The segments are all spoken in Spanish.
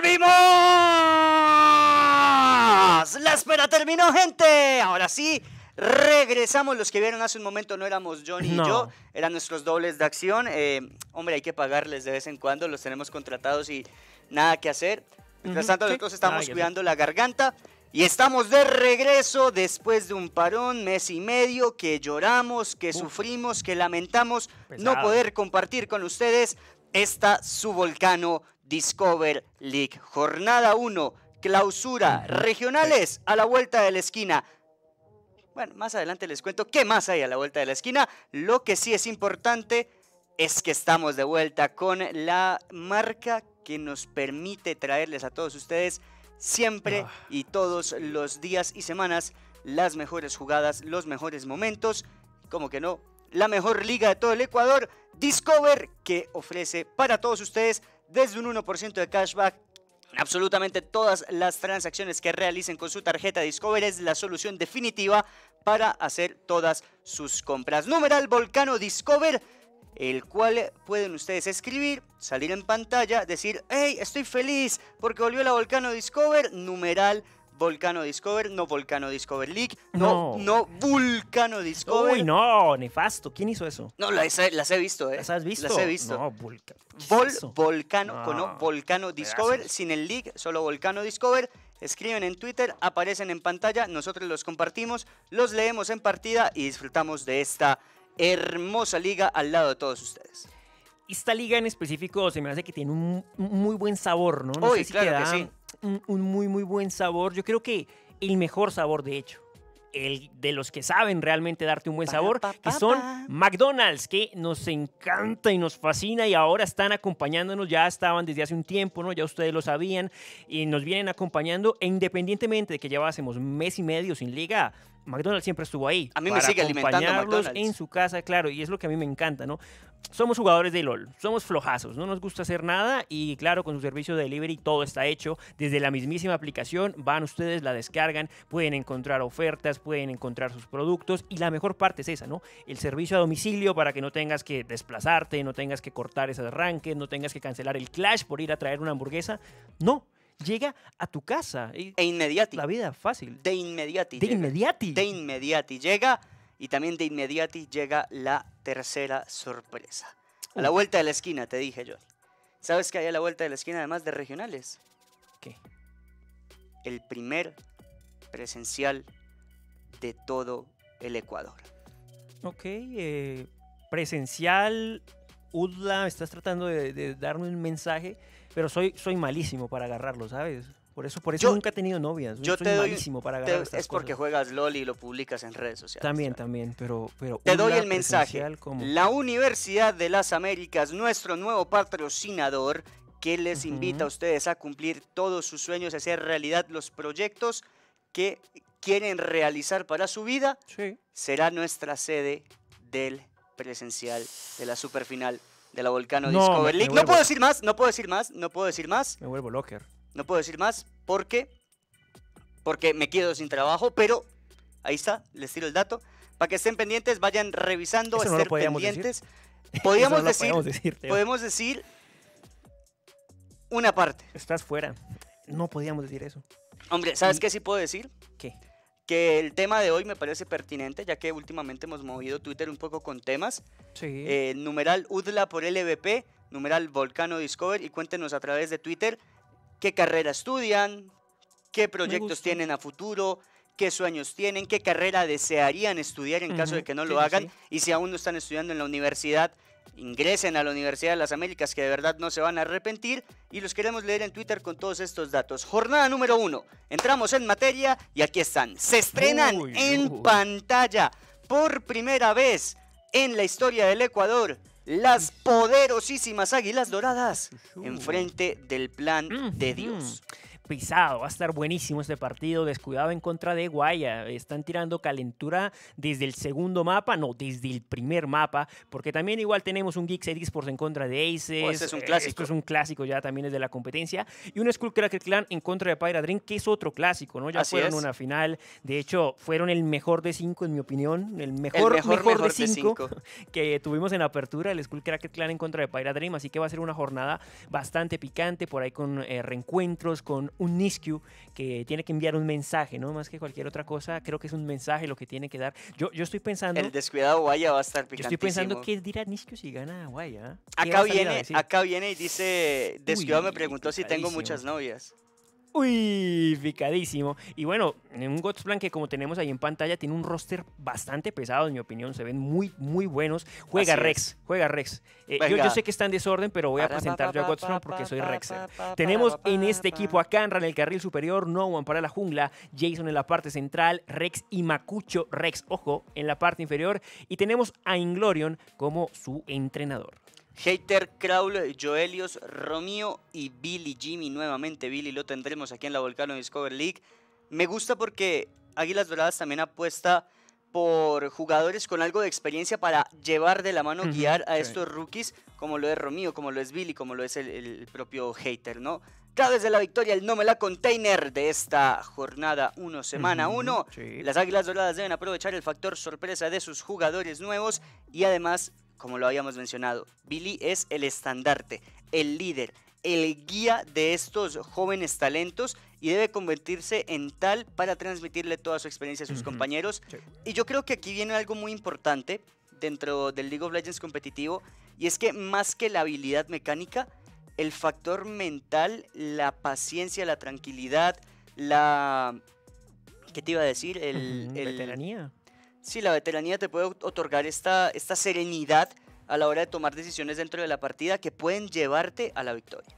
¡Volvimos! La espera terminó, gente. Ahora sí, regresamos. Los que vieron hace un momento no éramos Johnny y yo, eran nuestros dobles de acción. Eh, hombre, hay que pagarles de vez en cuando, los tenemos contratados y nada que hacer. Mientras tanto, nosotros estamos cuidando la garganta. Y estamos de regreso después de un parón, mes y medio, que lloramos, que sufrimos, que lamentamos no poder compartir con ustedes esta su volcano Discover League. Jornada 1, clausura, regionales a la vuelta de la esquina. Bueno, más adelante les cuento qué más hay a la vuelta de la esquina. Lo que sí es importante es que estamos de vuelta con la marca que nos permite traerles a todos ustedes siempre ah, y todos los días y semanas las mejores jugadas, los mejores momentos, como que no, la mejor liga de todo el Ecuador, Discover, que ofrece para todos ustedes desde un 1% de cashback Absolutamente todas las transacciones que realicen con su tarjeta Discover es la solución definitiva para hacer todas sus compras. Numeral Volcano Discover, el cual pueden ustedes escribir, salir en pantalla, decir, hey, estoy feliz porque volvió la Volcano Discover, numeral Volcano Discover, no Volcano Discover League, no, no, Vulcano Discover. Uy, no, nefasto. ¿Quién hizo eso? No, las, he visto, ¿eh? ¿Las has visto? Las he visto. No, Volcano, Volcano, con no, Volcano Discover, sin el League, solo Volcano Discover. Escriben en Twitter, aparecen en pantalla, nosotros los compartimos, los leemos en partida y disfrutamos de esta hermosa liga al lado de todos ustedes esta liga en específico se me hace que tiene un muy buen sabor, ¿no? no sé si claro que sí un, muy, muy buen sabor. Yo creo que el mejor sabor, de hecho. El de los que saben realmente darte un buen sabor, que son McDonald's, que nos encanta y nos fascina y ahora están acompañándonos, ya estaban desde hace un tiempo, ¿no? Ya ustedes lo sabían y nos vienen acompañando e independientemente de que llevásemos mes y medio sin liga, McDonald's siempre estuvo ahí. A mí me para sigue en su casa, claro, y es lo que a mí me encanta, ¿no? somos jugadores de LOL, somos flojazos, no nos gusta hacer nada y claro, con su servicio de delivery todo está hecho desde la mismísima aplicación, van ustedes, la descargan, pueden encontrar ofertas, pueden encontrar sus productos y la mejor parte es esa, ¿no? El servicio a domicilio para que no tengas que desplazarte, no tengas que cortar ese arranque, no tengas que cancelar el clash por ir a traer una hamburguesa, no. Llega a tu casa. e inmediati. La vida fácil. De inmediati. De inmediati. De inmediati. Llega y también de inmediati llega la tercera sorpresa. A la vuelta de la esquina, te dije, yo. ¿Sabes qué hay a la vuelta de la esquina además de regionales? ¿Qué? El primer presencial de todo el Ecuador. Ok, eh, presencial, UDLA, estás tratando de, de, darme un mensaje, pero soy, soy malísimo para agarrarlo, ¿sabes? Por eso, por eso nunca he tenido novias. Yo soy malísimo para agarrar Es porque juegas LOL y lo publicas en redes sociales. También, también, pero... te doy el mensaje. La Universidad de las Américas, nuestro nuevo patrocinador, que les invita a ustedes a cumplir todos sus sueños, a hacer realidad los proyectos que quieren realizar para su vida, será nuestra sede del presencial de la superfinal de la Volcano no, League. No puedo decir más, no puedo decir más, no puedo decir más. Me vuelvo locker. No puedo decir más porque, porque me quedo sin trabajo, pero ahí está, les tiro el dato. Para que estén pendientes, vayan revisando, estén pendientes. Podríamos decir, podemos decir una parte. Estás fuera. No podíamos decir eso. Hombre, ¿sabes qué sí puedo decir? ¿Qué? Que el tema de hoy me parece pertinente, ya que últimamente hemos movido Twitter un poco con temas. Sí. Eh, numeral UDLA por LVP, numeral Volcano Discover y cuéntenos a través de Twitter qué carrera estudian, qué proyectos tienen a futuro, qué sueños tienen, qué carrera desearían estudiar en caso de que no lo hagan y si aún no están estudiando en la universidad, ingresen a la Universidad de las Américas que de verdad no se van a arrepentir y los queremos leer en Twitter con todos estos datos. Jornada número uno, entramos en materia y aquí están, se estrenan en pantalla por primera vez en la historia del Ecuador las poderosísimas Águilas Doradas en frente del plan de Dios pisado. Va a estar buenísimo este partido. Descuidado en contra de Guaya. Están tirando calentura desde el segundo mapa, no, desde el primer mapa, porque también igual tenemos un Geeks por en contra de Aces. Oh, este es un eh, clásico. Esto es un clásico ya también es de la competencia. Y un Skullcracker Clan en contra de Pyra Dream, que es otro clásico, ¿no? Ya fueron una final. De hecho, fueron el mejor de cinco, en mi opinión. El mejor, mejor, de, cinco que tuvimos en apertura, el Skullcracker Clan en contra de Pyra Dream. Así que va a ser una jornada bastante picante, por ahí con eh, reencuentros, con un ISQ que tiene que enviar un mensaje, ¿no? Más que cualquier otra cosa, creo que es un mensaje lo que tiene que dar. Yo, yo estoy pensando... El descuidado Guaya va a estar picantísimo. Yo estoy pensando qué dirá si gana Guaya. ¿ah? Acá viene, acá viene y dice, descuidado me preguntó si tengo muchas novias. Uy, picadísimo. Y bueno, un Godsplan que como tenemos ahí en pantalla tiene un roster bastante pesado, en mi opinión. Se ven muy, muy buenos. Juega Rex, juega Rex. Eh, yo, sé que está en desorden, pero voy a presentar yo a Godsplan porque soy Rexer. Tenemos en este equipo a Canra en el carril superior, No One para la jungla, Jason en la parte central, Rex y Macucho Rex, ojo, en la parte inferior. Y tenemos a Inglorion como su entrenador. Hater, Crowl, Joelios, Romeo y Billy Jimmy. Nuevamente Billy lo tendremos aquí en la Volcano Discover League. Me gusta porque Águilas Doradas también apuesta por jugadores con algo de experiencia para llevar de la mano, guiar a estos rookies, como lo es Romeo, como lo es Billy, como lo es el, propio hater, ¿no? Claves de la victoria, el no la container de esta jornada 1, semana 1. Las Águilas Doradas deben aprovechar el factor sorpresa de sus jugadores nuevos y además como lo habíamos mencionado, Billy es el estandarte, el líder, el guía de estos jóvenes talentos y debe convertirse en tal para transmitirle toda su experiencia a sus compañeros. Y yo creo que aquí viene algo muy importante dentro del League of Legends competitivo y es que más que la habilidad mecánica, el factor mental, la paciencia, la tranquilidad, la... ¿Qué te iba a decir? El, sí, la veteranía te puede otorgar esta, esta serenidad a la hora de tomar decisiones dentro de la partida que pueden llevarte a la victoria.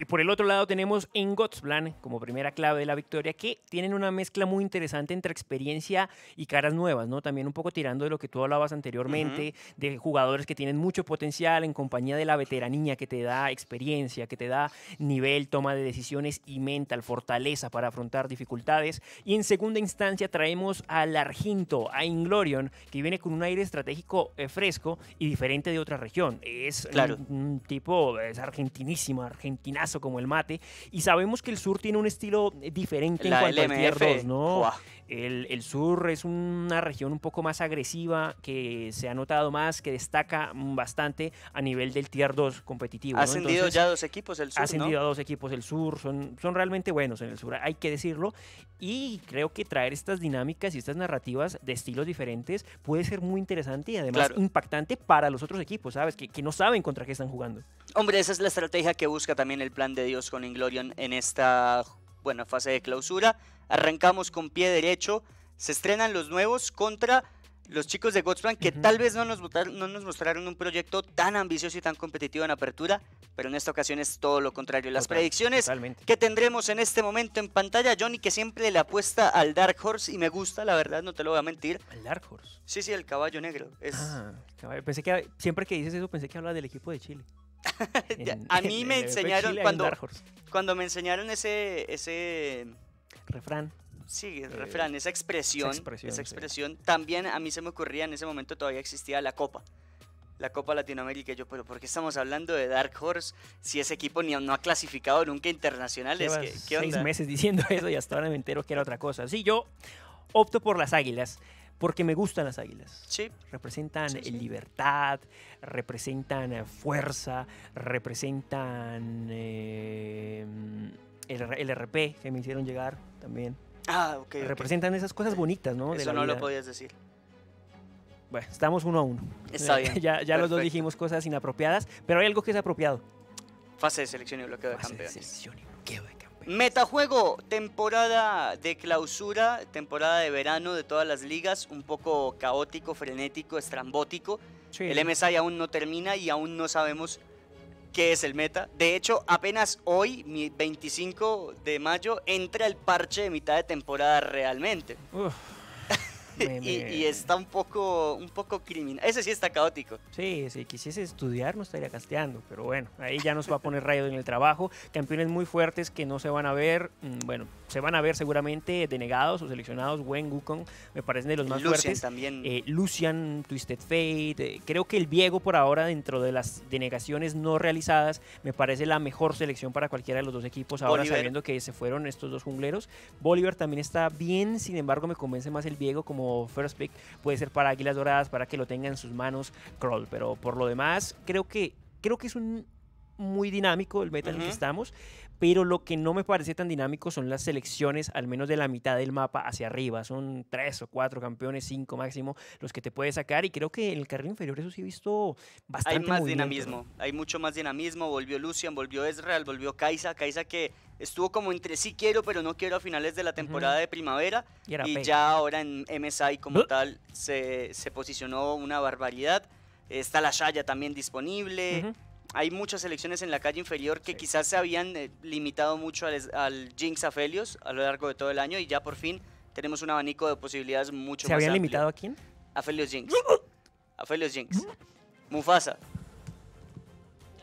Y por el otro lado tenemos En God's como primera clave de la victoria, que tienen una mezcla muy interesante entre experiencia y caras nuevas, ¿no? También un poco tirando de lo que tú hablabas anteriormente, de jugadores que tienen mucho potencial en compañía de la veteranía que te da experiencia, que te da nivel, toma de decisiones y mental, fortaleza para afrontar dificultades. Y en segunda instancia traemos al Argento a Inglorion, que viene con un aire estratégico eh, fresco y diferente de otra región. Es claro. un, tipo, es argentinísima, argentinazo o como el mate. Y sabemos que el sur tiene un estilo eh, diferente en cuanto al tier 2, ¿no? El, sur es una región un poco más agresiva que se ha notado más, que destaca bastante a nivel del tier 2 competitivo. Ha ascendido ya dos equipos el sur. Ha ascendido a dos equipos el sur, son, son realmente buenos en el sur, hay que decirlo. Y creo que traer estas dinámicas y estas narrativas de estilos diferentes puede ser muy interesante y además impactante para los otros equipos, ¿sabes? Que, que no saben contra qué están jugando. Hombre, esa es la estrategia que busca también el plan de Dios con Inglorion en esta buena fase de clausura. Arrancamos con pie derecho. Se estrenan los nuevos contra los chicos de Godsplan que tal vez no nos, mostraron un proyecto tan ambicioso y tan competitivo en apertura, pero en esta ocasión es todo lo contrario. Las predicciones que tendremos en este momento en pantalla, Johnny que siempre le apuesta al Dark Horse y me gusta, la verdad, no te lo voy a mentir. ¿Al Dark Horse? Sí, sí, el caballo negro. Ah, pensé que, siempre que dices eso pensé que habla del equipo de Chile. a mí me enseñaron cuando, cuando me enseñaron ese, ese refrán. Sí, eh, refrán, esa expresión. Esa expresión, También a mí se me ocurría, en ese momento todavía existía la copa. La Copa Latinoamérica. Yo, pero ¿por qué estamos hablando de Dark Horse si ese equipo ni, no ha clasificado nunca internacionales? Seis meses diciendo eso y hasta ahora me entero que era otra cosa. Sí, yo opto por las águilas porque me gustan las águilas. Sí. Representan libertad, representan eh, fuerza, representan eh, el, RP que me hicieron llegar también. Ah, ok. Representan esas cosas bonitas, ¿no? Eso no lo podías decir. Bueno, estamos uno a uno. Está bien. ya, ya los dos dijimos cosas inapropiadas, pero hay algo que es apropiado. Fase de selección y bloqueo de Fase De selección y bloqueo de Metajuego, temporada de clausura, temporada de verano de todas las ligas, un poco caótico, frenético, estrambótico. El MSI aún no termina y aún no sabemos qué es el meta. De hecho, apenas hoy, mi 25 de mayo, entra el parche de mitad de temporada realmente. Y, está un poco, un poco criminal. eso sí está caótico. Sí, si quisiese estudiar no estaría casteando, pero bueno, ahí ya nos va a poner rayos en el trabajo. Campeones muy fuertes que no se van a ver, mm, bueno, se van a ver seguramente denegados o seleccionados. Wen Wukong me parecen de los más fuertes. también. Eh, Lucian, Twisted Fate. Eh, creo que el Viego por ahora, dentro de las denegaciones no realizadas, me parece la mejor selección para cualquiera de los dos equipos. Ahora sabiendo que se fueron estos dos jungleros. Bolívar también está bien, sin embargo me convence más el Viego como first pick, puede ser para Águilas Doradas, para que lo tenga en sus manos crawl Pero por lo demás, creo que, creo que es un muy dinámico el meta en el que estamos pero lo que no me parece tan dinámico son las selecciones, al menos de la mitad del mapa hacia arriba. Son tres o cuatro campeones, cinco máximo, los que te puedes sacar. Y creo que en el carril inferior eso sí he visto bastante. Hay más dinamismo, hay mucho más dinamismo. Volvió Lucian, volvió Ezreal, volvió Kaisa. Kaisa que estuvo como entre sí quiero, pero no quiero a finales de la temporada de primavera. Y, ya ahora en MSI como ¿Eh? tal se, posicionó una barbaridad. Está la Shaya también disponible hay muchas selecciones en la calle inferior que quizás se habían eh, limitado mucho al, Jinx Afelios a lo largo de todo el año y ya por fin tenemos un abanico de posibilidades mucho más más ¿Se habían limitado a quién? Afelios Jinx. Afelios Jinx. Mufasa.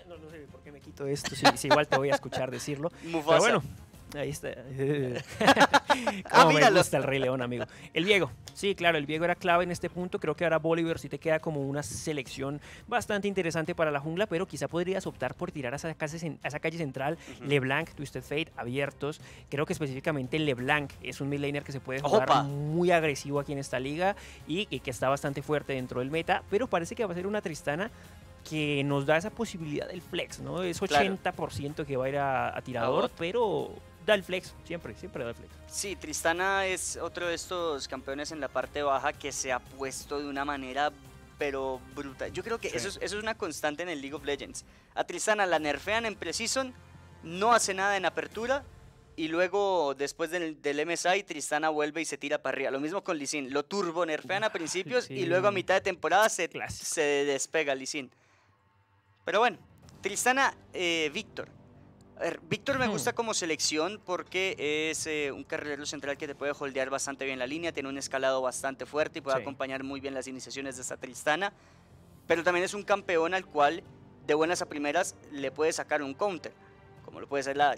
No, sé por qué me quito esto, si, igual te voy a escuchar decirlo. Mufasa. Ahí está. ah, me el Rey León, amigo. El Diego. Sí, claro, el Diego era clave en este punto. Creo que ahora Bolívar sí te queda como una selección bastante interesante para la jungla, pero quizá podrías optar por tirar a esa calle, esa calle central LeBlanc, Twisted Fate, abiertos. Creo que específicamente LeBlanc es un midlaner que se puede jugar muy agresivo aquí en esta liga y, que está bastante fuerte dentro del meta, pero parece que va a ser una Tristana que nos da esa posibilidad del flex, ¿no? Es 80% que va a ir a, tirador, pero da el flex, siempre, siempre da el flex. Sí, Tristana es otro de estos campeones en la parte baja que se ha puesto de una manera pero brutal. Yo creo que eso, es, eso es una constante en el League of Legends. A Tristana la nerfean en precision no hace nada en apertura, y luego después del, MSI Tristana vuelve y se tira para arriba. Lo mismo con Lisin, lo turbo nerfean a principios y luego a mitad de temporada se, se despega Lisin. Pero bueno, Tristana eh, Víctor, eh, Víctor me gusta como selección porque es eh, un carrilero central que te puede holdear bastante bien la línea, tiene un escalado bastante fuerte y puede acompañar muy bien las iniciaciones de esta Tristana. Pero también es un campeón al cual de buenas a primeras le puede sacar un counter, como lo puede hacer la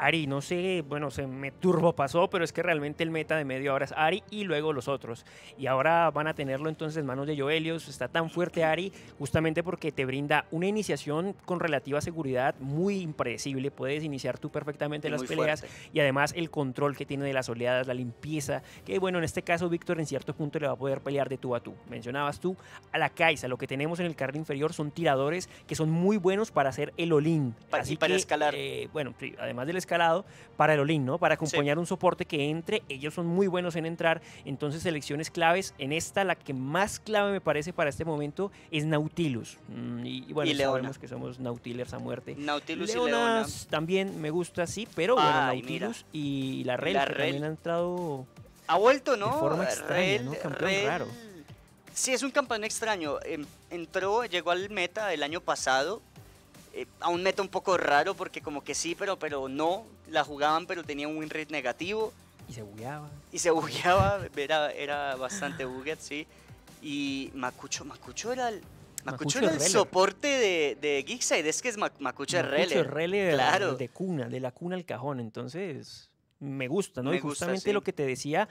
Ari, no sé, bueno, se me turbo pasó, pero es que realmente el meta de medio ahora es Ari y luego los otros. Y ahora van a tenerlo entonces en manos de Joelios. Está tan fuerte Ari justamente porque te brinda una iniciación con relativa seguridad muy impredecible. Puedes iniciar tú perfectamente las peleas y además el control que tiene de las oleadas, la limpieza. Que bueno, en este caso Víctor en cierto punto le va a poder pelear de tú a tú. Mencionabas tú a la Kaisa. Lo que tenemos en el carril inferior son tiradores que son muy buenos para hacer el olín. Así para escalar. Eh, bueno, además del escalar para el Olin, ¿no? Para acompañar un soporte que entre. Ellos son muy buenos en entrar. Entonces, selecciones claves. En esta, la que más clave me parece para este momento es Nautilus. Mm, y, bueno, sabemos que somos nautilus a muerte. Nautilus y Leona. También me gusta, así pero bueno, Nautilus y la Rel, también ha entrado. Ha vuelto, ¿no? De forma extraña, Campeón raro. Sí, es un campeón extraño. Em, entró, llegó al meta el año pasado eh, a un meta un poco raro porque como que sí, pero, pero no, la jugaban pero tenía un win rate negativo. Y se bugueaba. Y se bugueaba, era, bastante buget sí. Y Macucho, Macucho era el... el soporte de, de Geekside, es que es Mac Macucho es Rele. de, cuna, de la cuna al cajón, entonces me gusta, ¿no? y justamente lo que te decía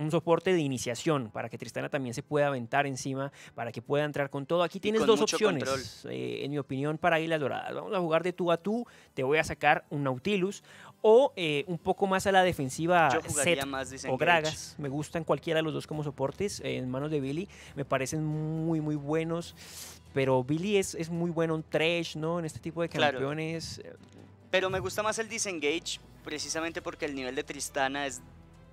un soporte de iniciación para que Tristana también se pueda aventar encima, para que pueda entrar con todo. Aquí tienes dos opciones, eh, en mi opinión, para las Doradas. Vamos a jugar de tú a tú, te voy a sacar un Nautilus o eh, un poco más a la defensiva Zed, más o Gragas. Me gustan cualquiera de los dos como soportes eh, en manos de Billy. Me parecen muy, muy buenos. Pero Billy es, es muy bueno en trash, ¿no? En este tipo de campeones. Pero me gusta más el disengage precisamente porque el nivel de Tristana es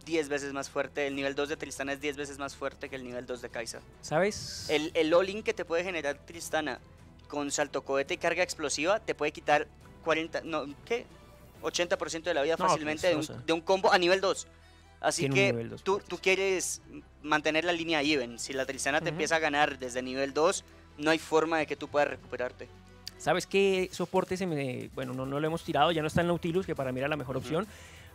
10 veces más fuerte. El nivel 2 de Tristana es 10 veces más fuerte que el nivel 2 de Kaisa. ¿Sabes? El, el all-in que te puede generar Tristana con salto cohete y carga explosiva te puede quitar 40, no, ¿qué? 80% de la vida fácilmente de, un, de, un, combo a nivel 2. Así que tú, quieres mantener la línea even. Si la Tristana te empieza a ganar desde nivel 2, no hay forma de que tú puedas recuperarte. ¿Sabes qué soporte se me... Bueno, no, no lo hemos tirado, ya no está en Nautilus, que para mí era la mejor opción.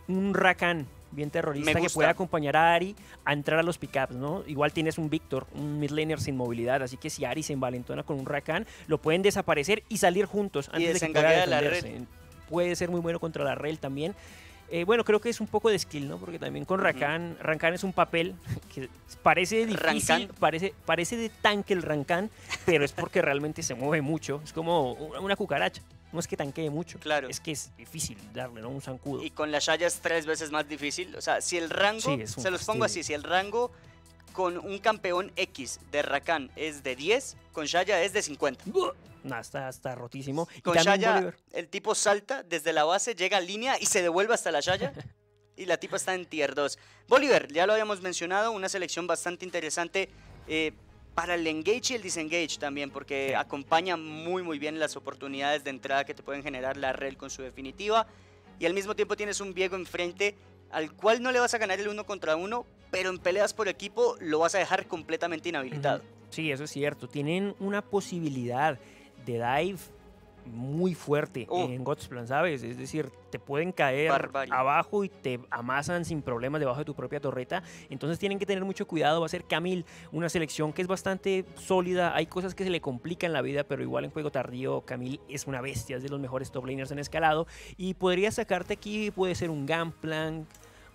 Un Rakan bien terrorista que puede acompañar a Ari a entrar a los pickups, ¿no? Igual tienes un Víctor, un midlaner sin movilidad, así que si Ari se envalentona con un Rakan, lo pueden desaparecer y salir juntos antes de que pueda Puede ser muy bueno contra la Rel también. Eh, bueno, creo que es un poco de skill, ¿no? Porque también con Rakan, Rakan es un papel que parece difícil, parece, parece de tanque el Rakan, pero es porque realmente se mueve mucho. Es como una cucaracha no es que tanquee mucho. Claro. Es que es difícil darle, Un zancudo. Y con la Shaya es tres veces más difícil. O sea, si el rango, se los pongo así, si el rango con un campeón X de Rakan es de 10, con Shaya es de 50. no está, rotísimo. Con Shaya, el tipo salta desde la base, llega a línea y se devuelve hasta la Shaya. y la tipa está en tier 2. Bolívar, ya lo habíamos mencionado, una selección bastante interesante. Eh, para el engage y el disengage también, porque acompaña muy muy bien las oportunidades de entrada que te pueden generar la red con su definitiva. Y al mismo tiempo tienes un viejo enfrente al cual no le vas a ganar el uno contra uno, pero en peleas por equipo lo vas a dejar completamente inhabilitado. Sí, eso es cierto. Tienen una posibilidad de dive muy fuerte uh. en God's Plan, ¿sabes? Es decir, te pueden caer abajo y te amasan sin problemas debajo de tu propia torreta. Entonces tienen que tener mucho cuidado. Va a ser Camil una selección que es bastante sólida. Hay cosas que se le complican la vida, pero igual en juego tardío Camil es una bestia, es de los mejores top laners en escalado. Y podría sacarte aquí, puede ser un plan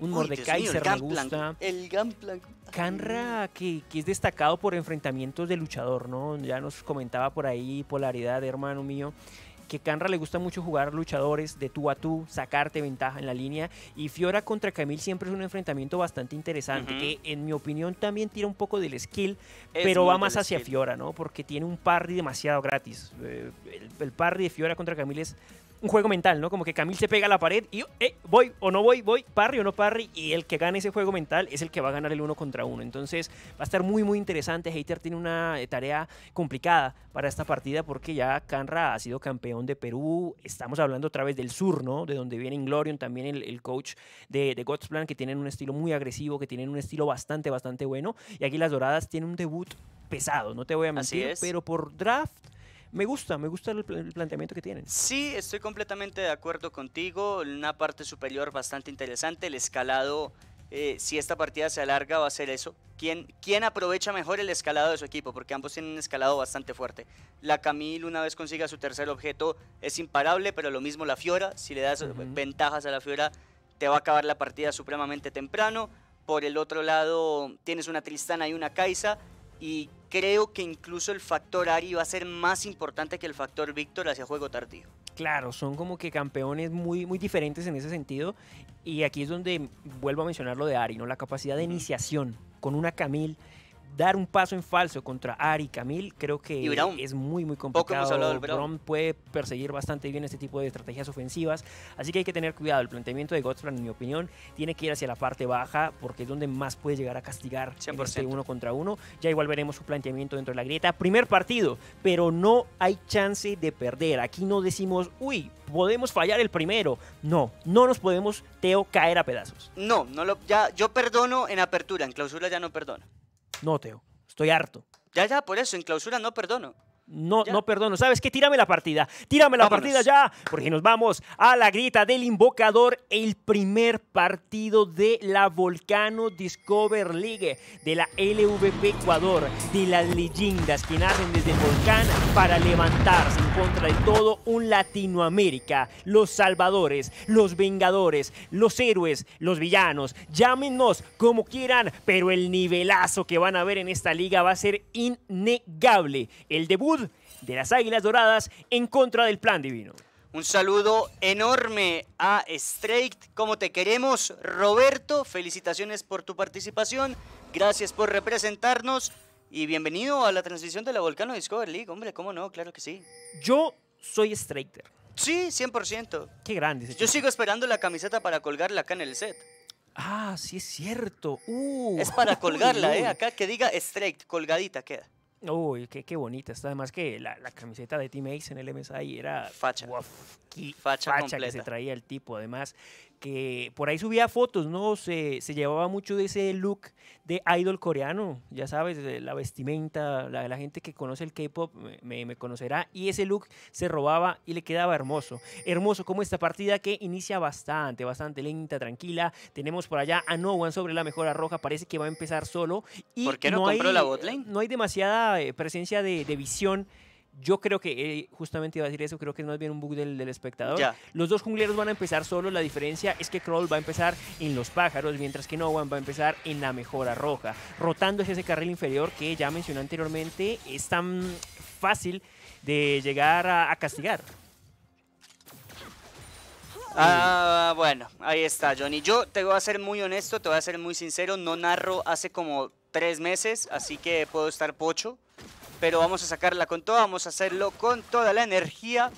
un Mordekaiser me gusta. El Gunplank. Canra, que, es destacado por enfrentamientos de luchador, ¿no? Ya nos comentaba por ahí Polaridad, hermano mío. Que Canra le gusta mucho jugar luchadores de tú a tú, sacarte ventaja en la línea. Y Fiora contra Camille siempre es un enfrentamiento bastante interesante. Que en mi opinión también tira un poco del skill, pero va más hacia Fiora, ¿no? Porque tiene un parry demasiado gratis. Eh, el, el parry de Fiora contra Camille es un juego mental, ¿no? Como que Camille se pega a la pared y eh, voy o no voy, voy, parry o no parry, y el que gane ese juego mental es el que va a ganar el uno contra uno. Entonces va a estar muy, muy interesante. Hater tiene una eh, tarea complicada para esta partida porque ya Canra ha sido campeón de Perú. Estamos hablando otra vez del sur, ¿no? De donde viene Inglorion, también el, coach de, de Godsplan, que tienen un estilo muy agresivo, que tienen un estilo bastante, bastante bueno. Y aquí las Doradas tienen un debut pesado, no te voy a mentir, pero por draft me gusta, me gusta el, planteamiento que tienen. Sí, estoy completamente de acuerdo contigo. Una parte superior bastante interesante. El escalado, eh, si esta partida se alarga, va a ser eso. ¿Quién, ¿Quién aprovecha mejor el escalado de su equipo? Porque ambos tienen un escalado bastante fuerte. La Camille, una vez consiga su tercer objeto, es imparable, pero lo mismo la Fiora. Si le das eh, ventajas a la Fiora, te va a acabar la partida supremamente temprano. Por el otro lado, tienes una Tristana y una Kaisa y creo que incluso el factor Ari va a ser más importante que el factor Víctor hacia juego tardío. Claro, son como que campeones muy, muy diferentes en ese sentido. Y aquí es donde vuelvo a mencionar lo de Ari, ¿no? La capacidad de iniciación con una Camil dar un paso en falso contra Ari Camil, creo que es muy, muy complicado. Brown puede perseguir bastante bien este tipo de estrategias ofensivas, así que hay que tener cuidado. El planteamiento de Godfrey, en mi opinión, tiene que ir hacia la parte baja porque es donde más puede llegar a castigar este uno contra uno. Ya igual veremos su planteamiento dentro de la grieta. Primer partido, pero no hay chance de perder. Aquí no decimos, uy, podemos fallar el primero. No, no nos podemos, Teo, caer a pedazos. No, no lo, ya, yo perdono en apertura, en clausura ya no perdono. No, Teo, estoy harto. Ya, ya, por eso, en clausura no perdono. No, no perdono. ¿Sabes qué? Tírame la partida. Tírame la partida ya. Porque nos vamos a la grita del invocador. El primer partido de la Volcano Discover League. De la LVP Ecuador. De las leyendas que nacen desde el volcán para levantarse en contra de todo un Latinoamérica. Los salvadores, los vengadores, los héroes, los villanos. Llámenos como quieran. Pero el nivelazo que van a ver en esta liga va a ser innegable. El debut de las Águilas Doradas en contra del plan divino. Un saludo enorme a Straight, como te queremos. Roberto, felicitaciones por tu participación, gracias por representarnos y bienvenido a la transición de la Volcano Discover League. Hombre, ¿cómo no? Claro que sí. Yo soy Straighter. Sí, 100%. Qué grande. Yo sigo esperando la camiseta para colgarla acá en el set. Ah, sí es cierto. Uh. Es para colgarla, ¿eh? Acá que diga Straight, colgadita queda. Uy, qué, bonita. Está además que la, camiseta de Team Ace en el MSI era. Facha. facha, que se traía el tipo. Además, que por ahí subía fotos, ¿no? Se, llevaba mucho de ese look de idol coreano, ya sabes, la vestimenta, la, gente que conoce el K-pop me, me, conocerá, y ese look se robaba y le quedaba hermoso. Hermoso como esta partida que inicia bastante, bastante lenta, tranquila. Tenemos por allá a No One sobre la mejora roja, parece que va a empezar solo. Y ¿Por qué no, hay, la botlane? No hay demasiada eh, presencia de, de visión yo creo que, eh, justamente iba a decir eso, creo que es más bien un bug del, espectador. Los dos jungleros van a empezar solos, la diferencia es que Kroll va a empezar en los pájaros, mientras que Nowan va a empezar en la mejora roja, rotando ese carril inferior que ya mencioné anteriormente, es tan fácil de llegar a, castigar. Ah, bueno, ahí está, Johnny. Yo te voy a ser muy honesto, te voy a ser muy sincero. No narro hace como tres meses, así que puedo estar pocho. Pero vamos a sacarla con todo, vamos a hacerlo con toda la energía.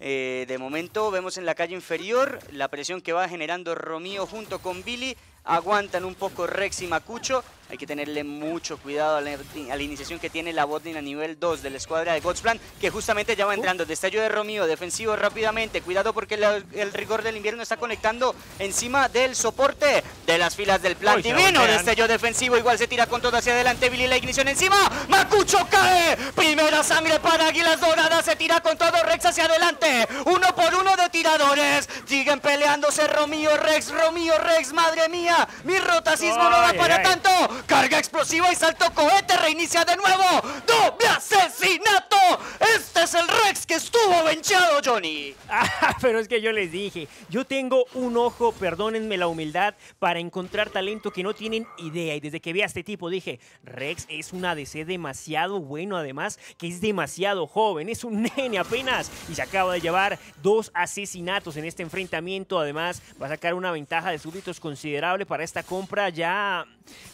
Eh, de momento vemos en la calle inferior la presión que va generando Romeo junto con Billy. Aguantan un poco Rex y Macucho. Hay que tenerle mucho cuidado a la, iniciación que tiene la botlane a nivel 2 de la escuadra de Godsplan, que justamente ya va entrando. Destello de Romeo, defensivo rápidamente. Cuidado porque el rigor del invierno está conectando encima del soporte de las filas del plan divino. Destello defensivo, igual se tira con todo hacia adelante. Billy la ignición encima. Macucho cae. Primera sangre para Águilas Doradas. Se tira con todo Rex hacia adelante. Uno por uno de tiradores. Siguen peleándose Romeo, Rex, Romeo, Rex. Madre mía, mi rotacismo no va para tanto carga explosiva y salto cohete, reinicia de nuevo, doble asesinato. Este es el Rex que estuvo venchado, Johnny. Ah, pero es que yo les dije, yo tengo un ojo, perdónenme la humildad, para encontrar talento que no tienen idea. Y desde que vi a este tipo dije, Rex es un ADC demasiado bueno, además que es demasiado joven, es un nene apenas y se acaba de llevar dos asesinatos en este enfrentamiento. Además, va a sacar una ventaja de súbditos considerable para esta compra ya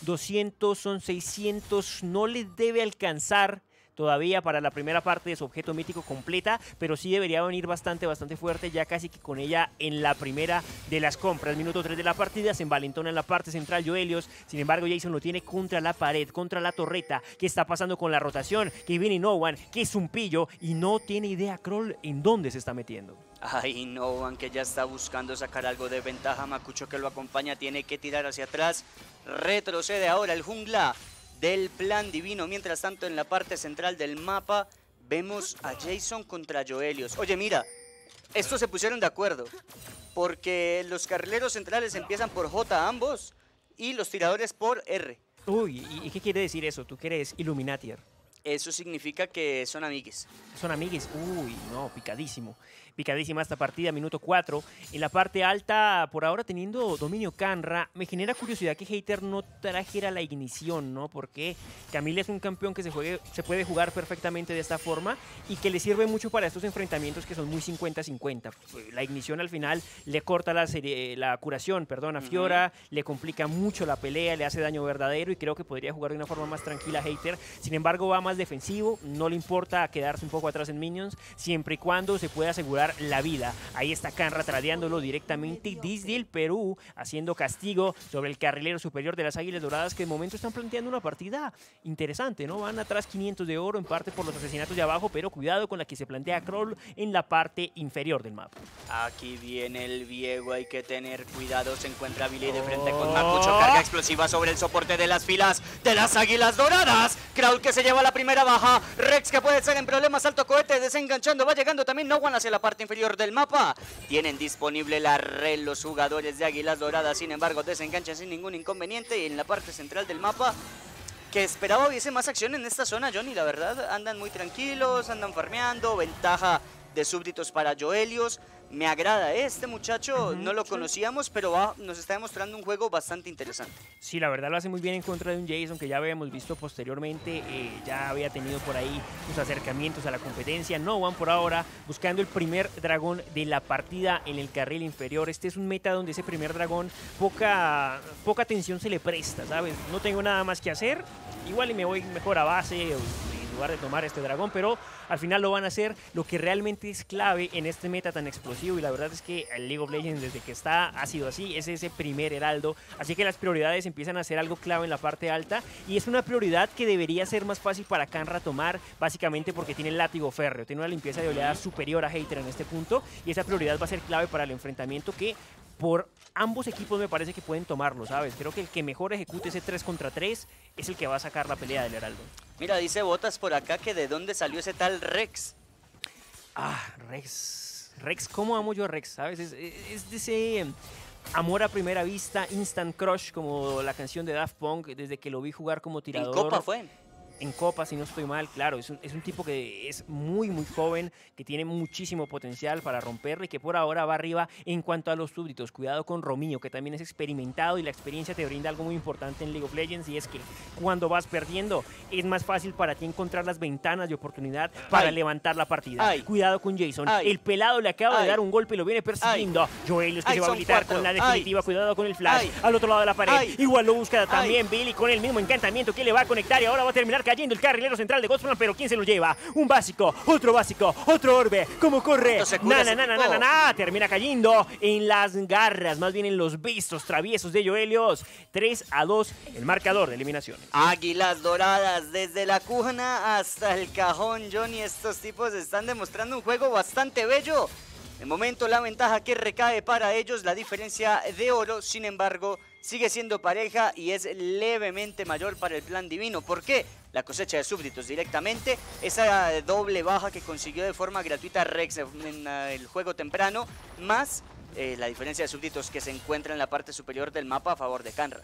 200 son 600, no le debe alcanzar todavía para la primera parte de su objeto mítico completa, pero sí debería venir bastante, bastante fuerte, ya casi que con ella en la primera de las compras. Minuto 3 de la partida, se envalentona en la parte central Joelios, sin embargo Jason lo tiene contra la pared, contra la torreta, que está pasando con la rotación, que viene one que es un pillo, y no tiene idea Kroll en dónde se está metiendo. Ay, Novan que ya está buscando sacar algo de ventaja, Macucho que lo acompaña, tiene que tirar hacia atrás, Retrocede ahora el jungla del plan divino. Mientras tanto, en la parte central del mapa vemos a Jason contra Joelios. Oye, mira, estos se pusieron de acuerdo. Porque los carrileros centrales empiezan por J ambos y los tiradores por R. Uy, ¿y qué quiere decir eso? ¿Tú crees Illuminatier? Eso significa que son amigues. Son amigues. Uy, no, picadísimo. Picadísima esta partida, minuto 4. En la parte alta, por ahora teniendo dominio Canra, me genera curiosidad que Hater no trajera la ignición, ¿no? Porque Camille es un campeón que se, juegue, se puede jugar perfectamente de esta forma y que le sirve mucho para estos enfrentamientos que son muy 50-50. La ignición al final le corta la, curación, perdón, a Fiora, le complica mucho la pelea, le hace daño verdadero y creo que podría jugar de una forma más tranquila Hater. Sin embargo, va más defensivo, no le importa quedarse un poco atrás en minions, siempre y cuando se pueda asegurar la vida. Ahí está Canra tradeándolo directamente desde el Perú, haciendo castigo sobre el carrilero superior de las Águilas Doradas, que de momento están planteando una partida interesante, ¿no? Van atrás 500 de oro, en parte por los asesinatos de abajo, pero cuidado con la que se plantea Kroll en la parte inferior del mapa. Aquí viene el viejo, hay que tener cuidado, se encuentra Billy de frente con oh. Makucho, carga explosiva sobre el soporte de las filas de las Águilas Doradas. Kroll que se lleva la primera baja, Rex que puede ser en problemas, alto cohete desenganchando, va llegando también no Nowan hacia la parte inferior del mapa. Tienen disponible la red los jugadores de Águilas Doradas, sin embargo desenganchan sin ningún inconveniente y en la parte central del mapa que esperaba hubiese más acción en esta zona, Johnny, la verdad, andan muy tranquilos, andan farmeando, ventaja de súbditos para Joelios, me agrada. Este muchacho no lo conocíamos, pero va, nos está demostrando un juego bastante interesante. Sí, la verdad lo hace muy bien en contra de un Jason que ya habíamos visto posteriormente, eh, ya había tenido por ahí sus acercamientos a la competencia. No van por ahora buscando el primer dragón de la partida en el carril inferior. Este es un meta donde ese primer dragón poca, poca atención se le presta, ¿sabes? No tengo nada más que hacer, igual y me voy mejor a base lugar de tomar este dragón, pero al final lo van a hacer lo que realmente es clave en este meta tan explosivo y la verdad es que el League of Legends desde que está ha sido así, es ese primer heraldo, así que las prioridades empiezan a ser algo clave en la parte alta y es una prioridad que debería ser más fácil para Canra tomar, básicamente porque tiene el látigo férreo, tiene una limpieza de oleada superior a Hater en este punto y esa prioridad va a ser clave para el enfrentamiento que por ambos equipos me parece que pueden tomarlo, ¿sabes? Creo que el que mejor ejecute ese 3 contra 3 es el que va a sacar la pelea del Heraldo. Mira, dice Botas por acá que de dónde salió ese tal Rex. Ah, Rex. Rex, ¿cómo amo yo a Rex? ¿Sabes? Es, es de ese amor a primera vista, instant crush, como la canción de Daft Punk, desde que lo vi jugar como tirador. En Copa fue en Copa, si no estoy mal, claro, es un, es un tipo que es muy, muy joven, que tiene muchísimo potencial para romperle y que por ahora va arriba en cuanto a los súbditos. Cuidado con Romiño, que también es experimentado y la experiencia te brinda algo muy importante en League of Legends y es que cuando vas perdiendo es más fácil para ti encontrar las ventanas de oportunidad para levantar la partida. Cuidado con Jason. el pelado le acaba de dar un golpe y lo viene persiguiendo. Joel que se va a habilitar con la definitiva. Cuidado con el flash al otro lado de la pared. Igual lo busca también Billy con el mismo encantamiento que le va a conectar y ahora va a terminar cayendo el carrilero central de Gotham pero ¿quién se lo lleva? Un básico, otro básico, otro orbe. ¿Cómo corre? Na, na, na, Termina cayendo en las garras, más bien en los vistos traviesos de Joelios. 3 a 2 el marcador de eliminación. Águilas doradas desde la cuna hasta el cajón, Johnny. Estos tipos están demostrando un juego bastante bello. De momento la ventaja que recae para ellos, la diferencia de oro, sin embargo, sigue siendo pareja y es levemente mayor para el plan divino. ¿Por qué? La cosecha de súbditos directamente, esa eh, doble baja que consiguió de forma gratuita Rex en eh, el juego temprano, más eh, la diferencia de súbditos que se encuentra en la parte superior del mapa a favor de Canra.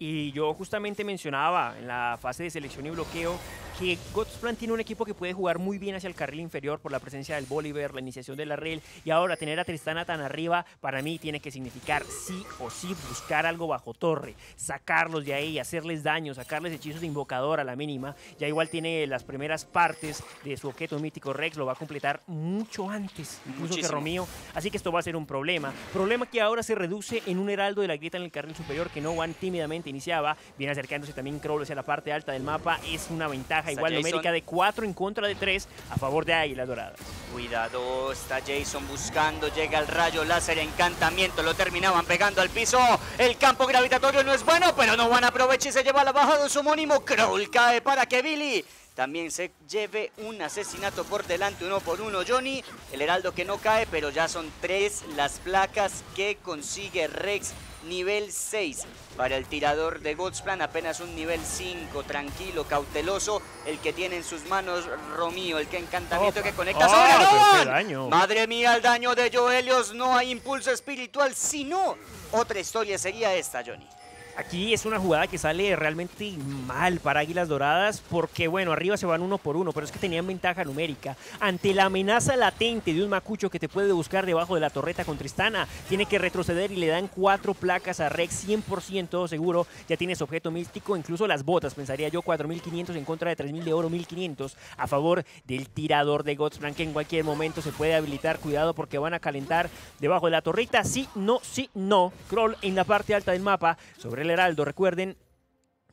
Y yo justamente mencionaba en la fase de selección y bloqueo que Godsplan tiene un equipo que puede jugar muy bien hacia el carril inferior por la presencia del Bolívar, la iniciación del Arrel y ahora tener a Tristana tan arriba para mí tiene que significar sí o sí buscar algo bajo torre, sacarlos de ahí, hacerles daño, sacarles hechizos de invocador a la mínima. Ya igual tiene las primeras partes de su objeto mítico Rex, lo va a completar mucho antes incluso que Romeo, así que esto va a ser un problema. Problema que ahora se reduce en un heraldo de la grieta en el carril superior que no One tímidamente iniciaba, viene acercándose también Crowley hacia la parte alta del mapa, es una ventaja igual Jason. de 4 en contra de 3 a favor de Águila Dorada. Cuidado, está Jason buscando, llega el rayo láser, encantamiento, lo terminaban pegando al piso. El campo gravitatorio no es bueno, pero no van a aprovechar y se lleva la baja de su homónimo. Kroll cae para que Billy también se lleve un asesinato por delante, uno por uno. Johnny, el heraldo que no cae, pero ya son tres las placas que consigue Rex nivel 6. Para el tirador de Godsplan apenas un nivel 5, tranquilo, cauteloso, el que tiene en sus manos Romío, el que encantamiento oh, que conecta oh, sobre el Madre mía, el daño de Joelios, no hay impulso espiritual, sino otra historia sería esta, Johnny. Aquí es una jugada que sale realmente mal para Águilas Doradas porque, bueno, arriba se van uno por uno, pero es que tenían ventaja numérica. Ante la amenaza latente de un Macucho que te puede buscar debajo de la torreta con Tristana, tiene que retroceder y le dan cuatro placas a Rex 100% seguro. Ya tienes objeto místico, incluso las botas, pensaría yo, 4.500 en contra de 3.000 de oro, 1.500 a favor del tirador de Godsbrank que en cualquier momento se puede habilitar. Cuidado porque van a calentar debajo de la torreta. Sí, no, sí, no. crawl en la parte alta del mapa sobre el. Heraldo. Recuerden,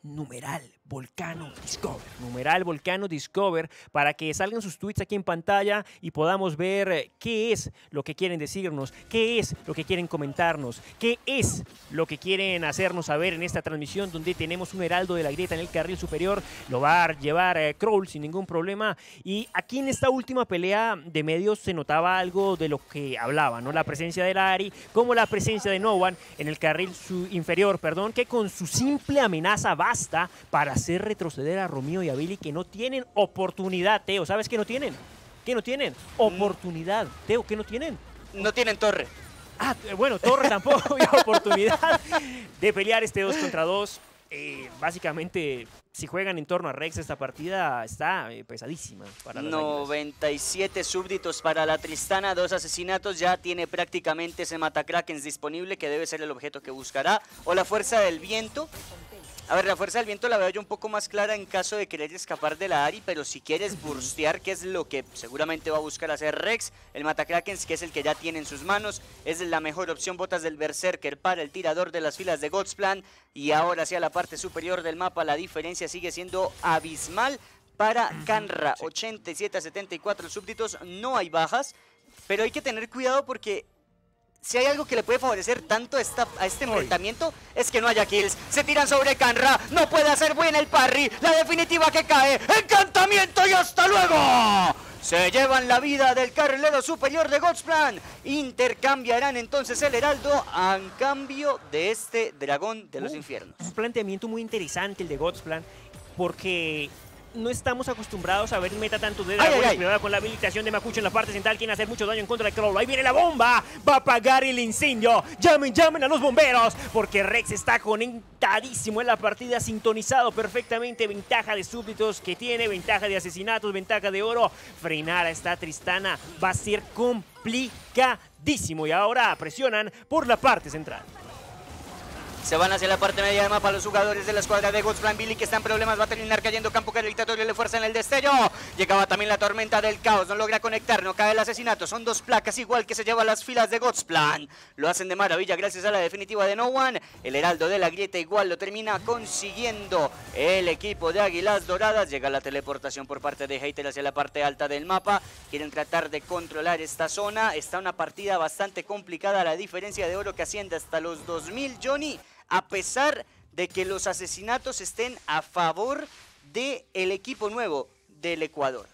numeral Volcano Discover, numeral Volcano Discover, para que salgan sus tweets aquí en pantalla y podamos ver eh, qué es lo que quieren decirnos, qué es lo que quieren comentarnos, qué es lo que quieren hacernos saber en esta transmisión donde tenemos un heraldo de la grieta en el carril superior, lo va a llevar eh, Kroll sin ningún problema y aquí en esta última pelea de medios se notaba algo de lo que hablaba, ¿no? La presencia de Ari, como la presencia de Novan en el carril inferior, perdón, que con su simple amenaza basta para hacer retroceder a Romeo y a Billy que no tienen oportunidad, Teo. ¿Sabes qué no tienen? ¿Qué no tienen? Mm. Oportunidad. Teo, ¿qué no tienen? No tienen torre. Ah, bueno, torre tampoco oportunidad de pelear este dos contra dos. Eh, básicamente, si juegan en torno a Rex, esta partida está eh, pesadísima. Para 97 súbditos para la Tristana, dos asesinatos, ya tiene prácticamente ese Matacrackens disponible, que debe ser el objeto que buscará, o la Fuerza del Viento, a ver, la fuerza del viento la veo yo un poco más clara en caso de querer escapar de la Ari, pero si quieres burstear, que es lo que seguramente va a buscar hacer Rex, el Matacrakens, que es el que ya tiene en sus manos, es la mejor opción, botas del Berserker para el tirador de las filas de Godsplan, y ahora hacia la parte superior del mapa la diferencia sigue siendo abismal para Canra, 87 a 74 súbditos, no hay bajas, pero hay que tener cuidado porque si hay algo que le puede favorecer tanto a este enfrentamiento es que no haya kills. Se tiran sobre Canra, no puede hacer buena el parry, la definitiva que cae, encantamiento y hasta luego. Se llevan la vida del carrilero superior de Godsplan. Intercambiarán entonces el heraldo a cambio de este dragón de los infiernos. Un planteamiento muy interesante el de Godsplan porque no estamos acostumbrados a ver meta tanto de con la habilitación de Makucho en la parte central. quien hace mucho daño en contra de Crowlo. Ahí viene la bomba. Va a apagar el incendio. Llamen, llamen a los bomberos. Porque Rex está conectadísimo en la partida. Sintonizado perfectamente. Ventaja de súbditos que tiene. Ventaja de asesinatos. Ventaja de oro. Frenar a esta Tristana va a ser complicadísimo. Y ahora presionan por la parte central. Se van hacia la parte media del mapa los jugadores de la escuadra de Godsplan Billy que están en problemas. Va a terminar cayendo campo gravitatorio. Le fuerza en el destello. Llegaba también la tormenta del caos. No logra conectar. No cae el asesinato. Son dos placas igual que se lleva las filas de Godsplan. Lo hacen de maravilla gracias a la definitiva de No One. El heraldo de la grieta igual lo termina consiguiendo el equipo de Águilas Doradas. Llega la teleportación por parte de Hater hacia la parte alta del mapa. Quieren tratar de controlar esta zona. Está una partida bastante complicada. La diferencia de oro que asciende hasta los 2000, Johnny a pesar de que los asesinatos estén a favor del el equipo nuevo del Ecuador.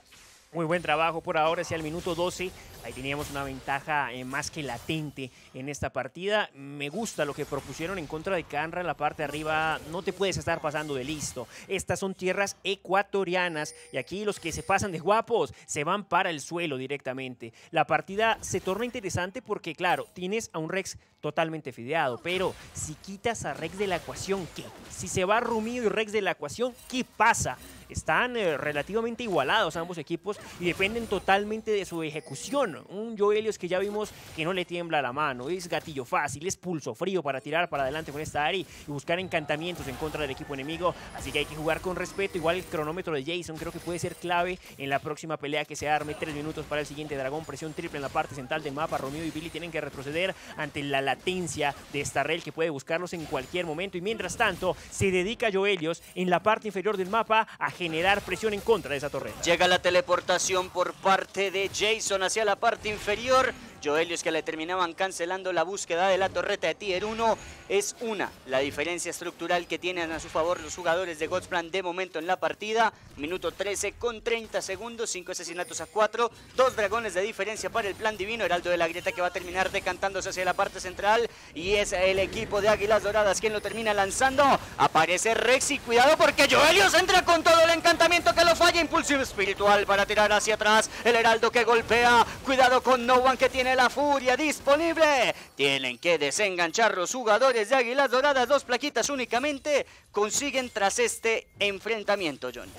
Muy buen trabajo por ahora, hacia el minuto 12 Ahí teníamos una ventaja eh, más que latente en esta partida. Me gusta lo que propusieron en contra de Canra en la parte de arriba. No te puedes estar pasando de listo. Estas son tierras ecuatorianas y aquí los que se pasan de guapos se van para el suelo directamente. La partida se torna interesante porque, claro, tienes a un Rex totalmente fideado, pero si quitas a Rex de la ecuación, ¿qué? Si se va Rumido y Rex de la ecuación, ¿qué pasa? Están eh, relativamente igualados ambos equipos y dependen totalmente de su ejecución un Joelios que ya vimos que no le tiembla la mano, es gatillo fácil, es pulso frío para tirar para adelante con esta Ari y buscar encantamientos en contra del equipo enemigo, así que hay que jugar con respeto, igual el cronómetro de Jason creo que puede ser clave en la próxima pelea que se arme, tres minutos para el siguiente dragón, presión triple en la parte central del mapa, Romeo y Billy tienen que retroceder ante la latencia de esta red que puede buscarlos en cualquier momento y mientras tanto se dedica Joelios en la parte inferior del mapa a generar presión en contra de esa torre. Llega la teleportación por parte de Jason hacia la parte inferior Joelios que le terminaban cancelando la búsqueda de la torreta de Tier 1. Es una la diferencia estructural que tienen a su favor los jugadores de Godsplan de momento en la partida. Minuto 13 con 30 segundos, 5 asesinatos a 4, dos dragones de diferencia para el plan divino. Heraldo de la Grieta que va a terminar decantándose hacia la parte central y es el equipo de Águilas Doradas quien lo termina lanzando. Aparece Rexy, cuidado porque Joelios entra con todo el encantamiento que lo falla. Impulsivo espiritual para tirar hacia atrás. El Heraldo que golpea, cuidado con No One que tiene la furia disponible. Tienen que desenganchar los jugadores de Águilas Doradas, dos plaquitas únicamente consiguen tras este enfrentamiento, John.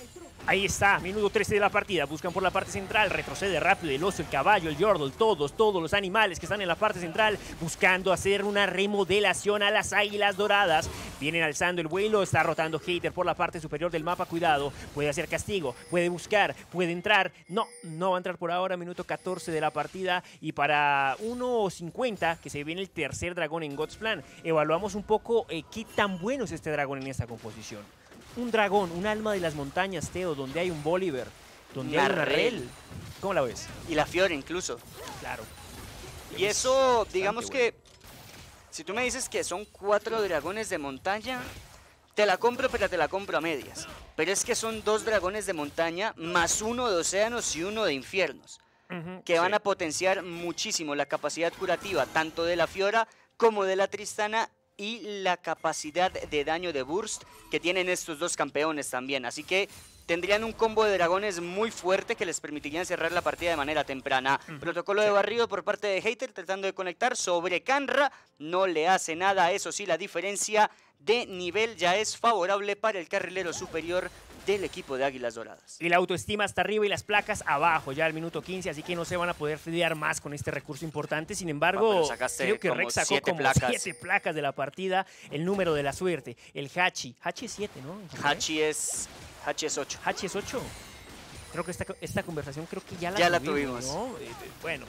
Ahí está, minuto 13 de la partida, buscan por la parte central, retrocede rápido el oso, el caballo, el yordle, todos, todos los animales que están en la parte central buscando hacer una remodelación a las águilas doradas. Vienen alzando el vuelo, está rotando Hater por la parte superior del mapa, cuidado, puede hacer castigo, puede buscar, puede entrar, no, no va a entrar por ahora, minuto 14 de la partida y para 1.50 que se viene el tercer dragón en God's Plan, evaluamos un poco eh, qué tan bueno es este dragón en esta composición. Un dragón, un alma de las montañas, Teo, donde hay un Bolívar, donde hay una Rel. ¿Cómo la ves? Y la Fiora incluso. Claro. Y eso, digamos que, si tú me dices que son cuatro dragones de montaña, te la compro, pero te la compro a medias. Pero es que son dos dragones de montaña, más uno de océanos y uno de infiernos, que van a potenciar muchísimo la capacidad curativa, tanto de la Fiora como de la Tristana y la capacidad de daño de burst que tienen estos dos campeones también. Así que tendrían un combo de dragones muy fuerte que les permitirían cerrar la partida de manera temprana. Protocolo de barrido por parte de Hater tratando de conectar sobre Canra. No le hace nada, eso sí, la diferencia de nivel ya es favorable para el carrilero superior del equipo de Águilas Doradas. Y la autoestima está arriba y las placas abajo, ya al minuto 15, así que no se van a poder fidear más con este recurso importante. Sin embargo, creo que Rex sacó siete como placas. siete placas de la partida, el número de la suerte, el Hachi. Hachi es 7, ¿no? Hachi es, Hachi 8. Hachi es 8 creo que esta, esta, conversación creo que ya la, ya tuvimos, la tuvimos. Eh, eh, bueno,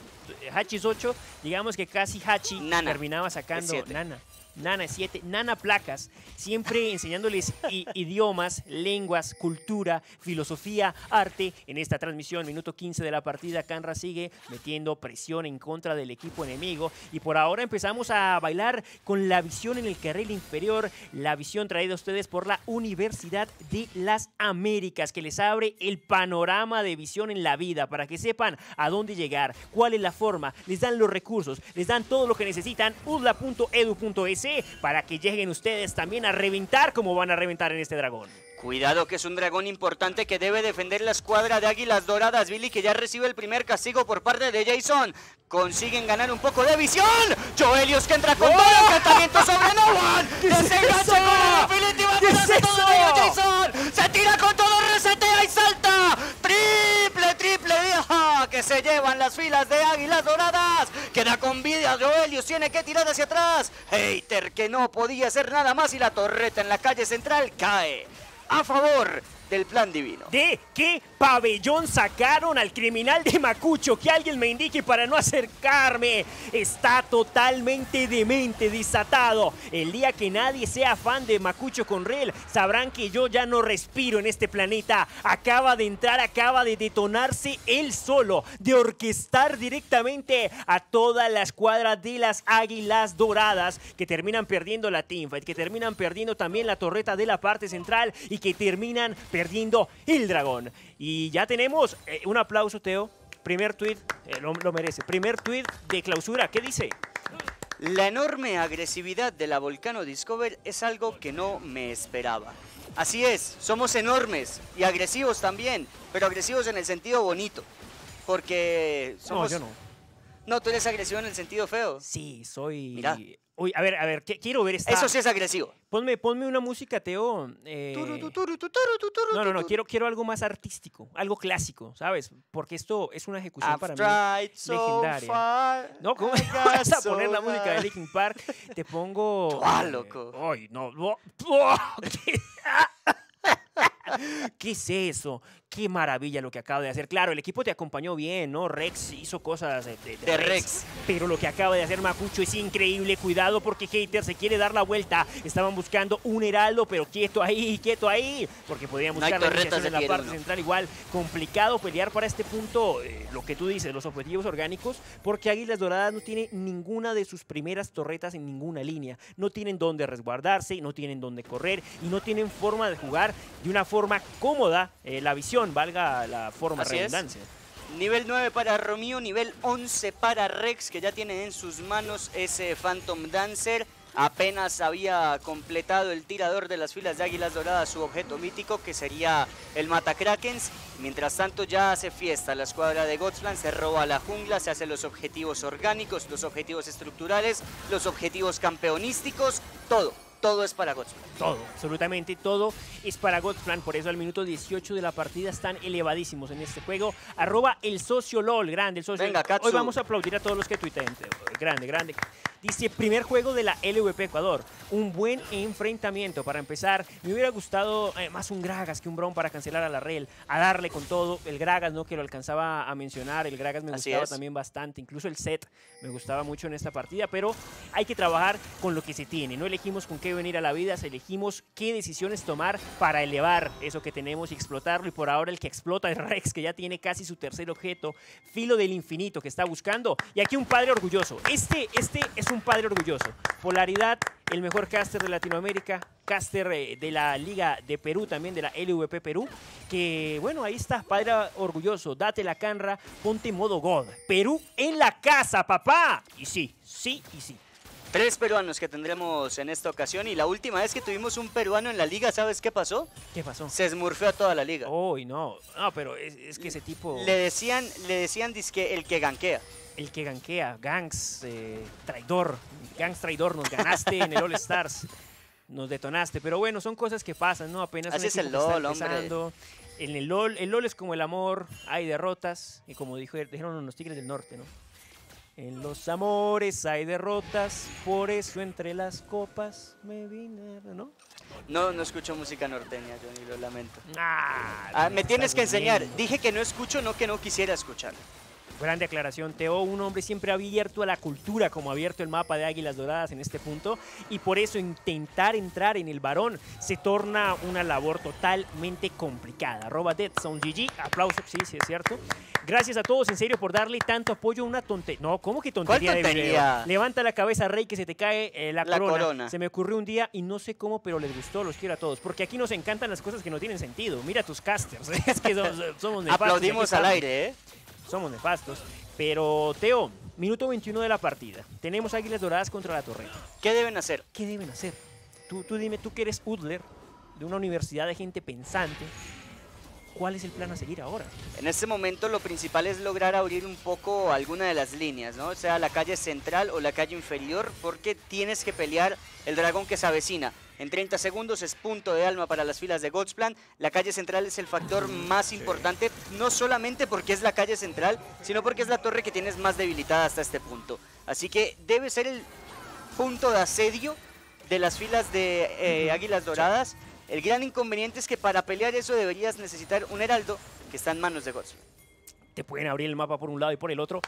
Hachis 8, digamos que casi Hachi terminaba sacando Nana. Nana 7, Nana Placas, siempre enseñándoles idiomas, lenguas, cultura, filosofía, arte. En esta transmisión, minuto 15 de la partida, Canra sigue metiendo presión en contra del equipo enemigo. Y por ahora empezamos a bailar con la visión en el carril inferior, la visión traída a ustedes por la Universidad de las Américas, que les abre el panorama de visión en la vida para que sepan a dónde llegar, cuál es la forma, les dan los recursos, les dan todo lo que necesitan. udla.edu.es para que lleguen ustedes también a reventar como van a reventar en este dragón. Cuidado que es un dragón importante que debe defender la escuadra de Águilas Doradas. Billy que ya recibe el primer castigo por parte de Jason. Consiguen ganar un poco de visión. Joelios que entra con ¡Oh! todo el encantamiento sobre Se engancha con el Jason. Se tira con todo, resetea y salta. Tri que se llevan las filas de Águilas Doradas. Queda con vida Joelius, tiene que tirar hacia atrás. Hater que no podía hacer nada más y la torreta en la calle central cae a favor del plan divino. ¿De qué pabellón sacaron al criminal de Macucho? Que alguien me indique para no acercarme. Está totalmente demente, desatado. El día que nadie sea fan de Macucho con Conrel, sabrán que yo ya no respiro en este planeta. Acaba de entrar, acaba de detonarse él solo, de orquestar directamente a toda la escuadra de las Águilas Doradas, que terminan perdiendo la teamfight, que terminan perdiendo también la torreta de la parte central y que terminan perdiendo perdiendo el dragón. Y ya tenemos eh, un aplauso, Teo. Primer tweet, El eh, lo, lo merece. Primer tweet de clausura, ¿qué dice? La enorme agresividad de la Volcano Discover es algo que no me esperaba. Así es, somos enormes y agresivos también, pero agresivos en el sentido bonito. Porque somos... No, yo no. No, tú eres agresivo en el sentido feo. Sí, soy Uy, a ver, a ver, quiero ver esta. Eso sí es agresivo. Ponme, ponme una música, Teo. Eh, no, no, no, quiero, quiero algo más artístico, algo clásico, ¿sabes? Porque esto es una ejecución para mí legendaria. no, ¿cómo vas a poner la música de Linkin Park? Te pongo. ¡Ah, loco! Eh, ay, no. Oh, ¿Qué es eso? qué maravilla lo que acaba de hacer. Claro, el equipo te acompañó bien, ¿no? Rex hizo cosas de, Rex. Pero lo que acaba de hacer Mapucho es increíble. Cuidado porque Hater se quiere dar la vuelta. Estaban buscando un heraldo, pero quieto ahí, quieto ahí. Porque podían buscar no la en la parte central. Igual, complicado pelear para este punto. Eh, lo que tú dices, los objetivos orgánicos. Porque Águilas Doradas no tiene ninguna de sus primeras torretas en ninguna línea. No tienen dónde resguardarse, no tienen dónde correr y no tienen forma de jugar de una forma cómoda eh, la visión valga la forma redundancia. Nivel 9 para Romeo, nivel 11 para Rex, que ya tiene en sus manos ese Phantom Dancer. Apenas había completado el tirador de las filas de Águilas Doradas su objeto mítico, que sería el Krakens Mientras tanto ya hace fiesta la escuadra de Gotland, se roba la jungla, se hace los objetivos orgánicos, los objetivos estructurales, los objetivos campeonísticos, todo todo es para Godsplan. Todo, absolutamente todo es para Godsplan. Por eso al minuto 18 de la partida están elevadísimos en este juego. Arroba el socio LOL, grande el socio. Venga, Hoy vamos a aplaudir a todos los que tuiteen. Grande, grande. Dice, primer juego de la LVP Ecuador. Un buen enfrentamiento para empezar. Me hubiera gustado eh, más un Gragas que un Bron para cancelar a la Rel, a darle con todo. El Gragas, ¿no? Que lo alcanzaba a mencionar. El Gragas me gustaba también bastante. Incluso el set me gustaba mucho en esta partida. Pero hay que trabajar con lo que se tiene. No elegimos con qué venir a la vida, elegimos qué decisiones tomar para elevar eso que tenemos y explotarlo. Y por ahora el que explota es Rex, que ya tiene casi su tercer objeto, filo del infinito que está buscando. Y aquí un padre orgulloso. Este, este es un un padre orgulloso. Polaridad, el mejor caster de Latinoamérica, caster eh, de la Liga de Perú, también de la LVP Perú, que bueno, ahí está, padre orgulloso, date la canra, ponte modo God. Perú en la casa, papá. Y sí, sí y sí. Tres peruanos que tendremos en esta ocasión y la última vez que tuvimos un peruano en la liga, ¿sabes qué pasó? ¿Qué pasó? Se esmurfeó a toda la liga. Uy, no, no, pero es, que ese tipo... Le decían, le decían disque el que ganquea el que ganquea. Gangs, eh, traidor. Gangs, traidor, nos ganaste en el All Stars. Nos detonaste. Pero bueno, son cosas que pasan, ¿no? Apenas Así es el LOL, En el LOL, el LOL es como el amor, hay derrotas. Y como dijo, dijeron los Tigres del Norte, ¿no? En los amores hay derrotas, por eso entre las copas me vine, ¿no? No, no escucho música norteña, Johnny, lo lamento. Ah, ah, me tienes que enseñar. Dije que no escucho, no que no quisiera escuchar. Gran declaración, Teo, un hombre siempre abierto a la cultura, como abierto el mapa de Águilas Doradas en este punto, y por eso intentar entrar en el varón se torna una labor totalmente complicada. Arroba aplausos aplauso, sí, sí, es cierto. Gracias a todos, en serio, por darle tanto apoyo a una tontería. No, ¿cómo que tontería, de Levanta la cabeza, Rey, que se te cae eh, la, corona. Se me ocurrió un día y no sé cómo, pero les gustó, los quiero a todos, porque aquí nos encantan las cosas que no tienen sentido. Mira tus casters, es que somos, Aplaudimos al aire, ¿eh? somos nefastos. Pero, Teo, minuto 21 de la partida. Tenemos Águilas Doradas contra la Torreta. ¿Qué deben hacer? ¿Qué deben hacer? Tú, tú dime, tú que eres Udler, de una universidad de gente pensante, ¿Cuál es el plan a seguir ahora? En este momento lo principal es lograr abrir un poco alguna de las líneas, ¿no? O sea, la calle central o la calle inferior, porque tienes que pelear el dragón que se avecina. En 30 segundos es punto de alma para las filas de Godsplan. La calle central es el factor más importante, no solamente porque es la calle central, sino porque es la torre que tienes más debilitada hasta este punto. Así que debe ser el punto de asedio de las filas de eh, Águilas Doradas. El gran inconveniente es que para pelear eso deberías necesitar un heraldo que está en manos de gozo Te pueden abrir el mapa por un lado y por el otro,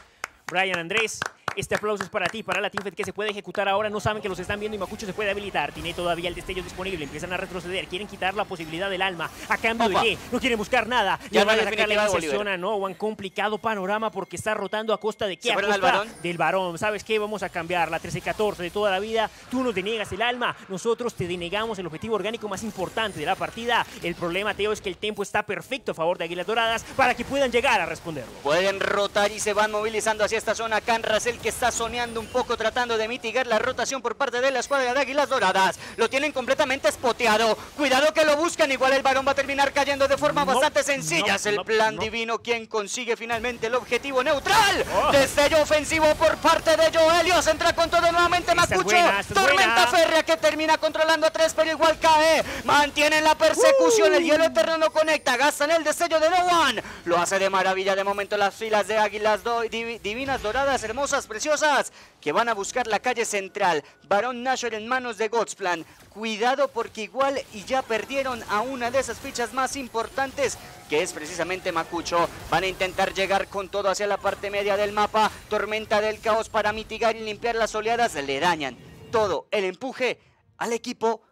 Brian Andrés. Este aplauso es para ti, para la Fed que se puede ejecutar ahora. No saben que los están viendo y Makucho se puede habilitar. Tiene todavía el destello disponible. Empiezan a retroceder. Quieren quitar la posibilidad del alma. ¿A cambio de qué? No quieren buscar nada. Ya van a sacar la zona. No, un complicado panorama porque está rotando a costa de qué? A costa del varón. ¿Sabes qué? Vamos a cambiar la 13-14 de toda la vida. Tú nos denegas el alma. Nosotros te denegamos el objetivo orgánico más importante de la partida. El problema, Teo, es que el tiempo está perfecto a favor de Águilas Doradas para que puedan llegar a responderlo. Pueden rotar y se van movilizando hacia esta zona. Can el que está soñando un poco, tratando de mitigar la rotación por parte de la escuadra de Águilas Doradas. Lo tienen completamente espoteado. Cuidado que lo buscan. Igual el varón va a terminar cayendo de forma bastante sencilla. es el plan divino quien consigue finalmente el objetivo neutral. Oh. Destello ofensivo por parte de Joelios. Entra con todo nuevamente Macucho. Tormenta férrea que termina controlando a tres, pero igual cae. Mantienen la persecución. El uh. hielo eterno no conecta. Gastan el destello de One, Lo hace de maravilla de momento las filas de Águilas Divinas doradas hermosas, preciosas, que van a buscar la calle central. Barón Nasher en manos de Godsplan. Cuidado porque igual y ya perdieron a una de esas fichas más importantes, que es precisamente Macucho. Van a intentar llegar con todo hacia la parte media del mapa. Tormenta del caos para mitigar y limpiar las oleadas le dañan todo el empuje al equipo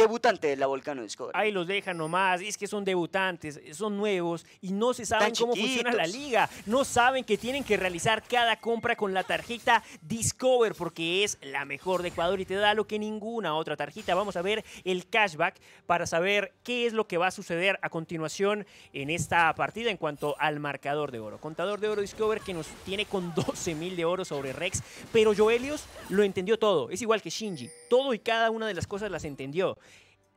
debutante de la Volcano Discover. Ahí los dejan nomás, es que son debutantes, son nuevos y no se saben cómo funciona la liga. No saben que tienen que realizar cada compra con la tarjeta Discover porque es la mejor de Ecuador y te da lo que ninguna otra tarjeta. Vamos a ver el cashback para saber qué es lo que va a suceder a continuación en esta partida en cuanto al marcador de oro. Contador de oro Discover que nos tiene con 12 mil de oro sobre Rex, pero Joelios lo entendió todo, es igual que Shinji todo y cada una de las cosas las entendió.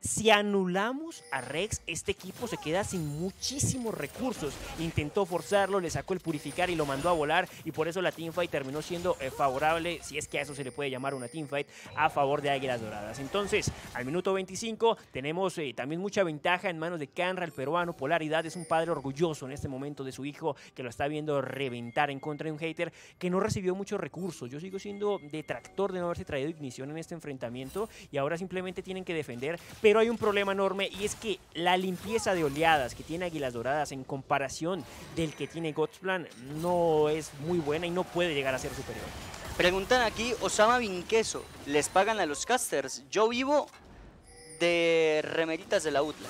Si anulamos a Rex, este equipo se queda sin muchísimos recursos. Intentó forzarlo, le sacó el purificar y lo mandó a volar. Y por eso la teamfight terminó siendo eh, favorable, si es que a eso se le puede llamar una teamfight, a favor de Águilas Doradas. Entonces, al minuto 25 tenemos eh, también mucha ventaja en manos de Canra, el peruano. Polaridad es un padre orgulloso en este momento de su hijo que lo está viendo reventar en contra de un hater que no recibió muchos recursos. Yo sigo siendo detractor de no haberse traído ignición en este enfrentamiento y ahora simplemente tienen que defender. Pero hay un problema enorme y es que la limpieza de oleadas que tiene Águilas Doradas en comparación del que tiene Godsplan no es muy buena y no puede llegar a ser superior. Preguntan aquí, Osama Vinqueso, ¿les pagan a los casters? Yo vivo de remeritas de la UTLA.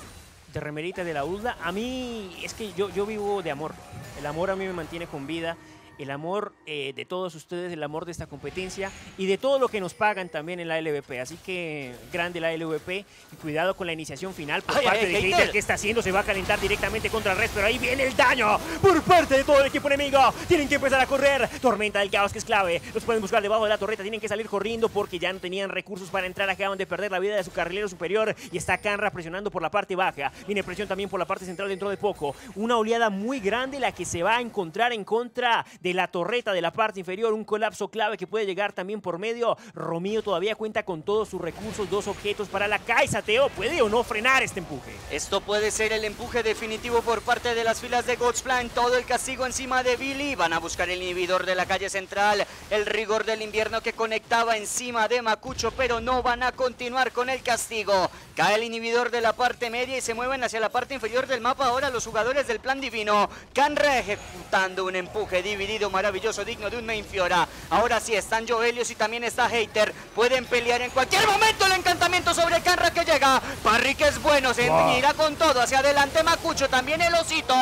De remeritas de la UTLA. A mí es que yo, yo vivo de amor. El amor a mí me mantiene con vida el amor eh, de todos ustedes, el amor de esta competencia y de todo lo que nos pagan también en la LVP. Así que grande la LVP y cuidado con la iniciación final por parte de Gator. ¿Qué que está haciendo, se va a calentar directamente contra el resto, pero ahí viene el daño por parte de todo el equipo enemigo. Tienen que empezar a correr. Tormenta del caos que es clave. Los pueden buscar debajo de la torreta, tienen que salir corriendo porque ya no tenían recursos para entrar, acaban de perder la vida de su carrilero superior y está Canra presionando por la parte baja. Viene presión también por la parte central dentro de poco. Una oleada muy grande la que se va a encontrar en contra de la torreta de la parte inferior, un colapso clave que puede llegar también por medio. Romeo todavía cuenta con todos sus recursos, dos objetos para la Caixa. Teo, ¿puede o no frenar este empuje? Esto puede ser el empuje definitivo por parte de las filas de God's Todo el castigo encima de Billy. Van a buscar el inhibidor de la calle central, el rigor del invierno que conectaba encima de Macucho, pero no van a continuar con el castigo. Cae el inhibidor de la parte media y se mueven hacia la parte inferior del mapa ahora los jugadores del plan divino. Canra ejecutando un empuje dividido maravilloso, digno de un infiora. Ahora sí, están Joelios y también está Hater. Pueden pelear en cualquier momento el encantamiento sobre Canra que llega. Parrique que es bueno, se irá con todo. Hacia adelante Macucho, también el Osito.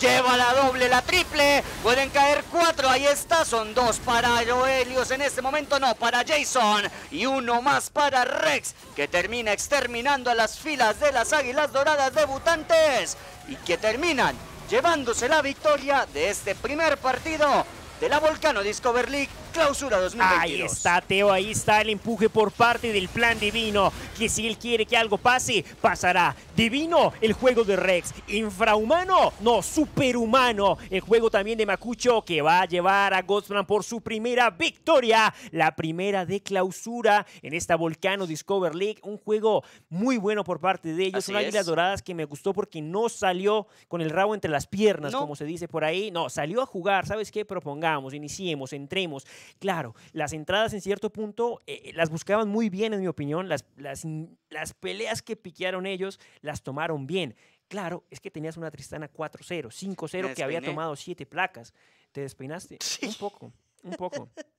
Lleva la doble, la triple. Pueden caer cuatro, ahí está. Son dos para Joelios. en este momento, no, para Jason. Y uno más para Rex, que termina exterminando a las filas de las Águilas Doradas debutantes. Y que terminan llevándose la victoria de este primer partido de la Volcano Discover League clausura 2022. Ahí está, Teo, ahí está el empuje por parte del plan divino, que si él quiere que algo pase, pasará. Divino, el juego de Rex. Infrahumano, no, superhumano. El juego también de Macucho, que va a llevar a Godsman por su primera victoria, la primera de clausura en esta Volcano Discover League. Un juego muy bueno por parte de ellos. Son águilas doradas que me gustó porque no salió con el rabo entre las piernas, como se dice por ahí. No, salió a jugar. ¿Sabes qué? Propongamos, iniciemos, entremos, Claro, las entradas en cierto punto eh, las buscaban muy bien, en mi opinión. Las, las, mm, las peleas que piquearon ellos las tomaron bien. Claro, es que tenías una Tristana 4-0, 5-0 que había tomado 7 placas. ¿Te despeinaste? Un poco, un poco.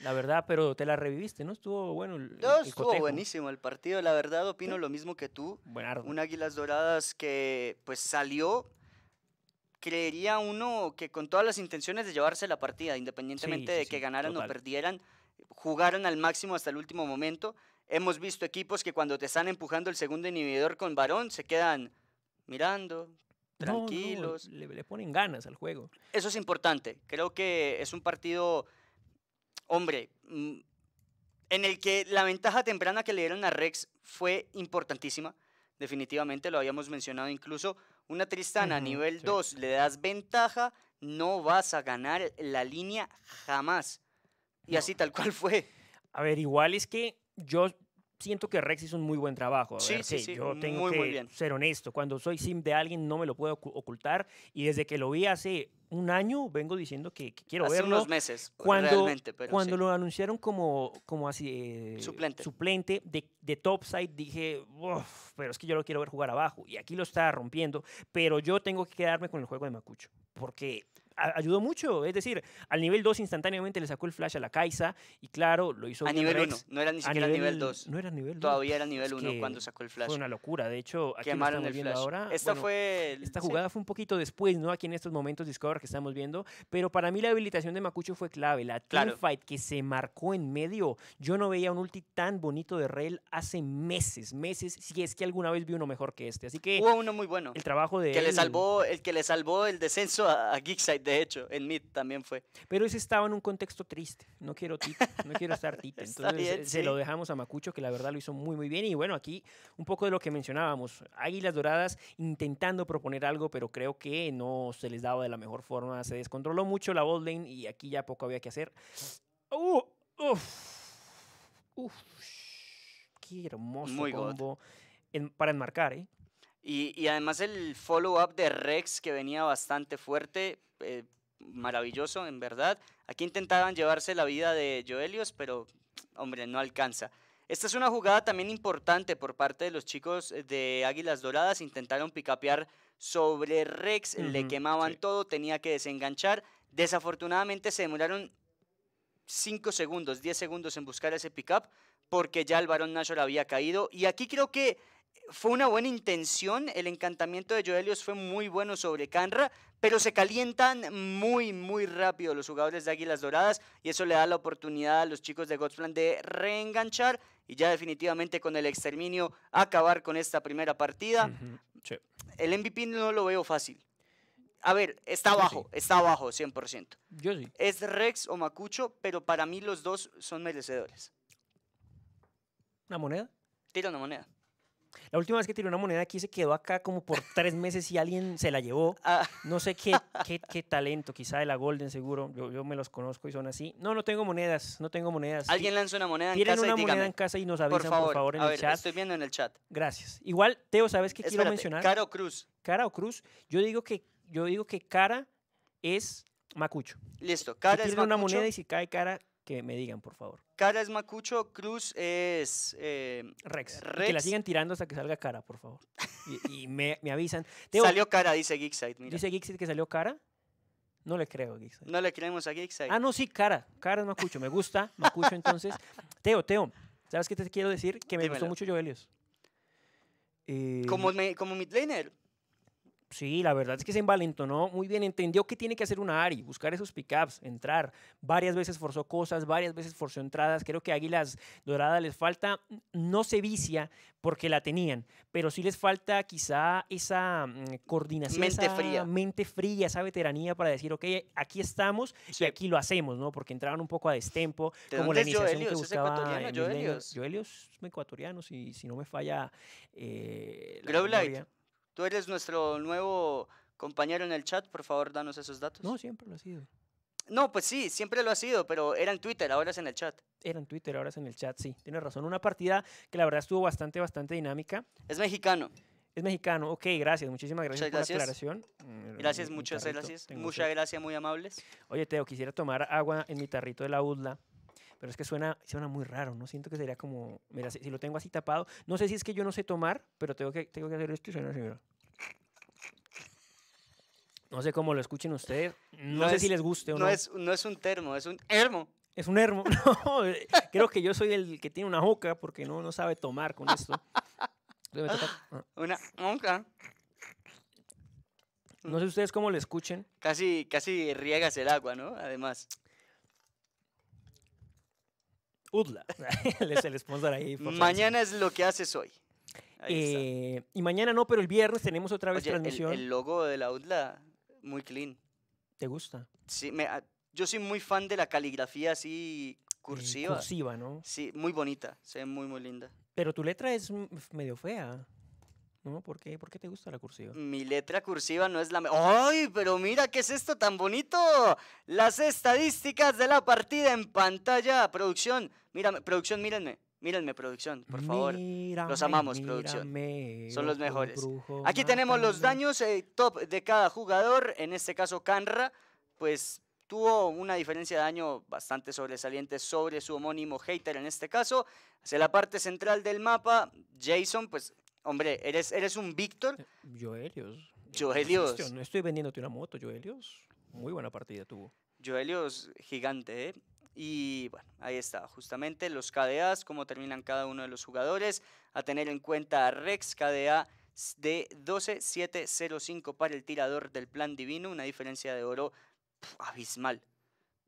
La verdad, pero te la reviviste, ¿no? Estuvo bueno. El, no, estuvo buenísimo el partido. La verdad, opino lo mismo que tú. Buenardo. Un Águilas Doradas que pues salió creería uno que con todas las intenciones de llevarse la partida, independientemente de que ganaran o perdieran, jugaron al máximo hasta el último momento. Hemos visto equipos que cuando te están empujando el segundo inhibidor con varón, se quedan mirando, tranquilos. le, le, ponen ganas al juego. Eso es importante. Creo que es un partido, hombre, mm, en el que la ventaja temprana que le dieron a Rex fue importantísima. Definitivamente, lo habíamos mencionado incluso una Tristana a nivel 2 le das ventaja, no vas a ganar la línea jamás. Y así tal cual fue. A ver, igual es que yo siento que Rex hizo un muy buen trabajo. sí, sí, Yo tengo que ser honesto. Cuando soy sim de alguien no me lo puedo ocultar. Y desde que lo vi hace un año vengo diciendo que, quiero verlo. Hace unos meses, cuando, realmente. Pero cuando lo anunciaron como, como así... Eh, suplente. Suplente de, topside, dije, pero es que yo lo quiero ver jugar abajo. Y aquí lo está rompiendo. Pero yo tengo que quedarme con el juego de Macucho. Porque ayudó mucho. Es decir, al nivel 2 instantáneamente le sacó el flash a la Kai'Sa y claro, lo hizo. A nivel 1, no era ni siquiera a nivel 2. No era nivel 2. Todavía era nivel 1 cuando sacó el flash. Fue una locura. De hecho, aquí ahora. Esta, jugada fue un poquito después, ¿no? Aquí en estos momentos Discover que estamos viendo. Pero para mí la habilitación de Makucho fue clave. La teamfight que se marcó en medio. Yo no veía un ulti tan bonito de Rail hace meses, meses, si es que alguna vez vi uno mejor que este. Así que. Hubo uno muy bueno. El trabajo de. Que le salvó, el que le salvó el descenso a, a de hecho, en mit también fue. Pero ese estaba en un contexto triste. No quiero no quiero estar Entonces se lo dejamos a Macucho, que la verdad lo hizo muy, muy bien. Y bueno, aquí un poco de lo que mencionábamos. Águilas Doradas intentando proponer algo, pero creo que no se les daba de la mejor forma. Se descontroló mucho la bold lane y aquí ya poco había que hacer. Uh, uf, uf, qué hermoso combo para enmarcar, ¿eh? Y, y, además el follow-up de Rex que venía bastante fuerte. Eh, maravilloso, en verdad. Aquí intentaban llevarse la vida de Joelios, pero hombre, no alcanza. Esta es una jugada también importante por parte de los chicos eh, de Águilas Doradas. Intentaron picapear sobre Rex, le quemaban todo, tenía que desenganchar. Desafortunadamente se demoraron 5 segundos, 10 segundos en buscar ese pickup porque ya el varón Nashor había caído. Y aquí creo que fue una buena intención, el encantamiento de Joelios fue muy bueno sobre Canra, pero se calientan muy, muy rápido los jugadores de Águilas Doradas y eso le da la oportunidad a los chicos de Godsplan de reenganchar y ya definitivamente con el exterminio acabar con esta primera partida. El MVP no lo veo fácil. A ver, está abajo, está abajo 100%. Yo sí. Es Rex o Macucho, pero para mí los dos son merecedores. ¿Una moneda? Tira una moneda. La última vez que tiré una moneda aquí se quedó acá como por tres meses y alguien se la llevó. Ah. No sé qué, qué, talento, quizá de la Golden seguro. Yo, me los conozco y son así. No, no tengo monedas, no tengo monedas. Alguien lanza una moneda en casa una moneda en casa y nos avisan, por favor, en a ver, el Estoy viendo en el chat. Gracias. Igual, Teo, ¿sabes qué quiero mencionar? Cara o Cruz. Cara o Cruz. Yo digo que, yo digo que cara es macucho. Listo, cara es macucho. una moneda y si cae cara, que me digan, por favor. Cara es Macucho, Cruz es eh, Rex. Que la sigan tirando hasta que salga cara, por favor. Y, me, avisan. salió cara, dice Geekside. Dice Geekside que salió cara. No le creo a No le creemos a Geekside. Ah, no, sí, cara. Cara es Macucho. Me gusta Macucho entonces. Teo, Teo, ¿sabes qué te quiero decir? Que me gustó mucho Joelios. como, eh, me, como midlaner. Sí, la verdad es que se envalentonó muy bien, entendió que tiene que hacer una Ari, buscar esos pickups, entrar. Varias veces forzó cosas, varias veces forzó entradas. Creo que a Águilas Doradas les falta, no se vicia porque la tenían, pero sí les falta quizá esa mm, coordinación, mente esa fría. mente fría, esa veteranía para decir, ok, aquí estamos y aquí lo hacemos, ¿no? Porque entraban un poco a destempo, como la iniciación que buscaba. ¿Es Joelios? es ecuatoriano, si, si no me falla. Eh, la Tú eres nuestro nuevo compañero en el chat, por favor, danos esos datos. No, siempre lo ha sido. No, pues sí, siempre lo ha sido, pero era en Twitter, ahora es en el chat. Era en Twitter, ahora es en el chat, sí. Tienes razón. Una partida que la verdad estuvo bastante, bastante dinámica. Es mexicano. Es mexicano. Ok, gracias. Muchísimas gracias, por la aclaración. Mm, gracias, muchas gracias. Muchas gracias, muy amables. Oye, Teo, quisiera tomar agua en mi tarrito de la UDLA. Pero es que suena, suena muy raro, ¿no? Siento que sería como, mira, si, lo tengo así tapado, no sé si es que yo no sé tomar, pero tengo que, tengo que hacer esto No sé cómo lo escuchen ustedes, no, sé si les guste o no. No es, un termo, es un hermo. Es un hermo. creo que yo soy el que tiene una hoca porque no, no sabe tomar con esto. Ah. Una hoca. No sé ustedes cómo lo escuchen. Casi, casi riegas el agua, ¿no? Además. Udla, es el sponsor ahí. Mañana es lo que haces hoy. Eh, y mañana no, pero el viernes tenemos otra vez transmisión. El, el, logo de la Udla, muy clean. ¿Te gusta? Sí, me, ah, yo soy muy fan de la caligrafía así eh, cursiva. cursiva, ¿no? Sí, muy bonita, se ve muy, muy linda. Pero tu letra es medio fea. No, ¿por qué? ¿Por qué te gusta la cursiva? Mi letra cursiva no es la mejor. ¡Ay, pero mira qué es esto tan bonito! Las estadísticas de la partida en pantalla. Producción, mírame, producción, mírenme. Mírenme, producción, por favor. los amamos, producción. Son los mejores. Aquí tenemos los daños eh, top de cada jugador. En este caso, Canra, pues tuvo una diferencia de daño bastante sobresaliente sobre su homónimo Hater en este caso. Hacia la parte central del mapa, Jason, pues Hombre, eres, eres un Víctor. Eh, Joelios. Joelios. No estoy vendiéndote una moto, Joelios. Muy buena partida tuvo. Joelios, gigante, ¿eh? Y bueno, ahí está, justamente los KDAs, cómo terminan cada uno de los jugadores. A tener en cuenta Rex KDA de 12.705 para el tirador del plan divino, una diferencia de oro abismal.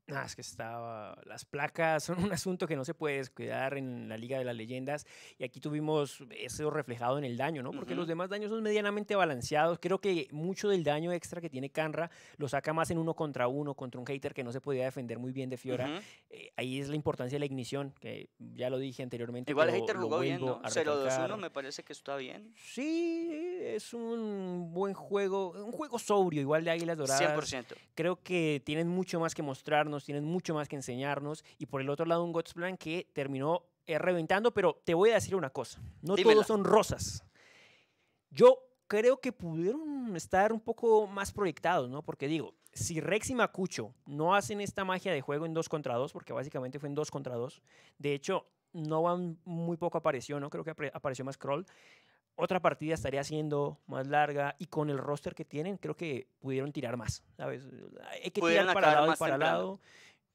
Ah, es que estaba. Las placas son un asunto que no se puede descuidar en la Liga de las Leyendas. Y aquí tuvimos eso reflejado en el daño, ¿no? Porque los demás daños son medianamente balanceados. Creo que mucho del daño extra que tiene Canra lo saca más en uno contra uno, contra un hater que no se podía defender muy bien de Fiora. Eh, ahí es la importancia de la ignición, que ya lo dije anteriormente. Igual el hater jugó bien, 0 0-2-1 me parece que está bien. Sí, es un buen juego. Un juego sobrio, igual de Águilas Doradas. 100%. Creo que tienen mucho más que mostrarnos tienen mucho más que enseñarnos. Y por el otro lado, un God's Plan que terminó eh, reventando, pero te voy a decir una cosa, no todos son rosas. Yo creo que pudieron estar un poco más proyectados, ¿no? Porque digo, si Rex y Makucho no hacen esta magia de juego en 2 contra 2, porque básicamente fue en 2 contra 2, de hecho, no van muy poco apareció, ¿no? Creo que apareció más Kroll otra partida estaría siendo más larga y con el roster que tienen, creo que pudieron tirar más, Hay que tirar para lado y para lado.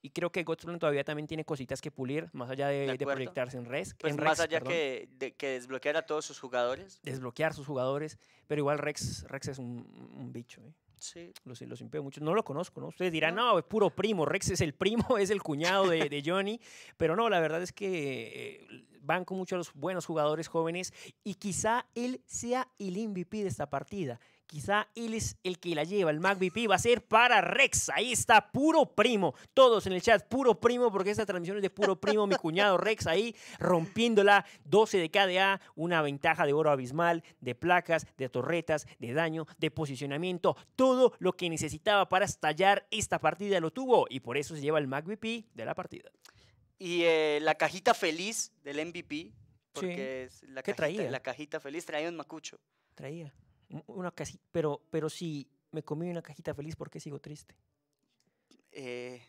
Y creo que Godstone todavía también tiene cositas que pulir, más allá de, proyectarse en Rex. Pues más allá que, de, que, desbloquear a todos sus jugadores. Desbloquear sus jugadores, pero igual Rex, Rex es un, bicho, ¿eh? Sí. Los, los mucho. No lo conozco, ¿no? Ustedes dirán, no. es puro primo. Rex es el primo, es el cuñado de, Johnny. Pero no, la verdad es que eh, van con muchos los buenos jugadores jóvenes y quizá él sea el MVP de esta partida. Quizá él es el que la lleva, el MVP va a ser para Rex. Ahí está, puro primo. Todos en el chat, puro primo, porque esta transmisión es de puro primo. Mi cuñado Rex ahí rompiéndola. 12 de KDA, una ventaja de oro abismal, de placas, de torretas, de daño, de posicionamiento. Todo lo que necesitaba para estallar esta partida lo tuvo y por eso se lleva el MVP de la partida. Y eh, la cajita feliz del MVP, porque es la, ¿Qué cajita, traía? la cajita feliz traía un macucho. Traía. Una casi, pero, pero si me comí una cajita feliz, ¿por qué sigo triste? Eh,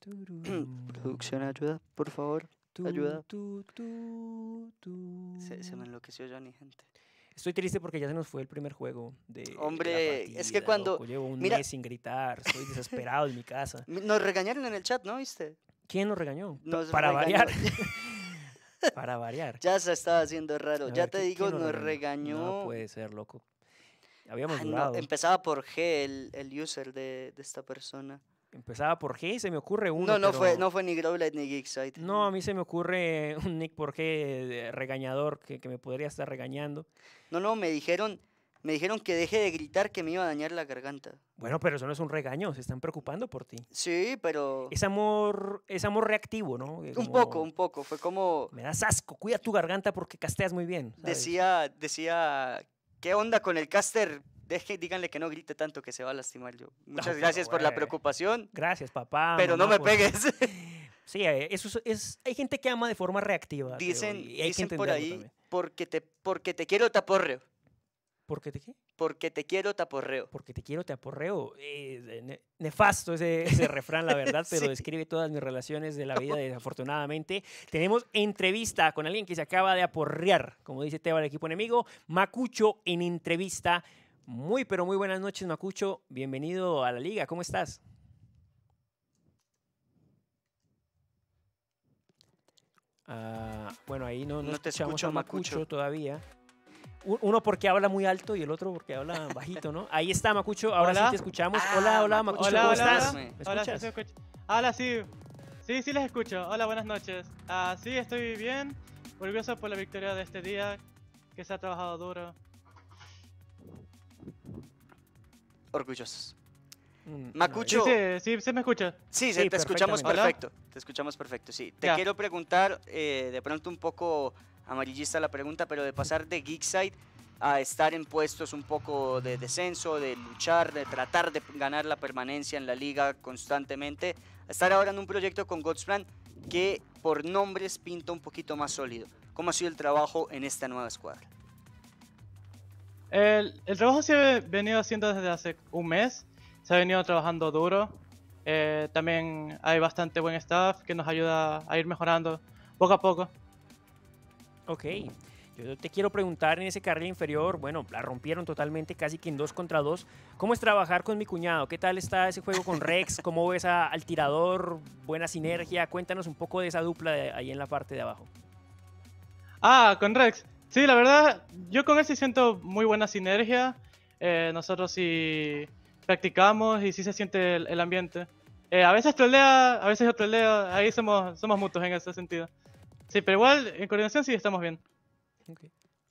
Producción, ayuda, por favor. ayuda. se, me enloqueció Johnny, gente. Estoy triste porque ya se nos fue el primer juego de. Hombre, es que cuando. Llevo un mira, mes sin gritar, estoy desesperado en mi casa. Nos regañaron en el chat, ¿no viste? ¿Quién nos regañó? Para variar. Para variar. Ya se estaba haciendo raro. ya te digo, nos regañó? No puede ser, loco. Habíamos ah, Empezaba por G el, user de, de, esta persona. Empezaba por G y se me ocurre uno. No, no, fue, no fue ni Growlithe ni Geeksite. No, a mí se me ocurre un nick por G regañador que, que me podría estar regañando. No, no, me dijeron me dijeron que deje de gritar que me iba a dañar la garganta. Bueno, pero eso no es un regaño, se están preocupando por ti. Sí, pero... Es amor, es amor reactivo, ¿no? Un poco, un poco, fue como... Me das asco, cuida tu garganta porque casteas muy bien. Decía, decía, ¿qué onda con el caster? Deje, díganle que no grite tanto que se va a lastimar yo. Muchas ah, gracias por la preocupación. Gracias, papá. Pero no me pegues. Sí, eh, eso es, hay gente que ama de forma reactiva. Dicen, dicen por ahí, porque te, porque te quiero taporreo. ¿Porque te qué? Porque te quiero, te aporreo. Porque te quiero, te aporreo. Eh, nefasto ese, refrán, la verdad, pero describe todas mis relaciones de la vida, desafortunadamente. Tenemos entrevista con alguien que se acaba de aporrear, como dice Teba, el equipo enemigo. Macucho en entrevista. Muy, pero muy buenas noches, Macucho. Bienvenido a la liga. ¿Cómo estás? Ah, bueno, ahí no, no, te escuchamos escucho, a Macucho todavía. Uno porque habla muy alto y el otro porque habla bajito, ¿no? Ahí está, Macucho. Ahora sí te escuchamos. Ah, hola, hola, Macucho. Hola, ¿Cómo estás? escuchas? Hola, sí. Sí, sí les escucho. Hola, buenas noches. Ah, sí, estoy bien. Orgulloso por la victoria de este día, que se ha trabajado duro. Orgullosos. Mm, Macucho. No, sí, sí, sí, me escucha. Sí, sí te escuchamos perfecto. Te escuchamos perfecto, sí. Te quiero preguntar eh, de pronto un poco amarillista la pregunta, pero de pasar de Geekside a estar en puestos un poco de descenso, de luchar, de tratar de ganar la permanencia en la liga constantemente, a estar ahora en un proyecto con Godsplan que por nombres pinta un poquito más sólido. ¿Cómo ha sido el trabajo en esta nueva escuadra? El, trabajo se ha venido haciendo desde hace un mes, se ha venido trabajando duro, eh, también hay bastante buen staff que nos ayuda a ir mejorando poco a poco. Ok. Yo te quiero preguntar en ese carril inferior, bueno, la rompieron totalmente, casi que en dos contra dos. ¿Cómo es trabajar con mi cuñado? ¿Qué tal está ese juego con Rex? ¿Cómo ves al tirador? ¿Buena sinergia? Cuéntanos un poco de esa dupla de, ahí en la parte de abajo. Ah, con Rex. Sí, la verdad, yo con él sí siento muy buena sinergia. Eh, nosotros sí practicamos y sí se siente el, ambiente. Eh, a veces trolea, a veces yo troleo, ahí somos, somos mutuos en ese sentido. Sí, pero igual en coordinación sí estamos bien.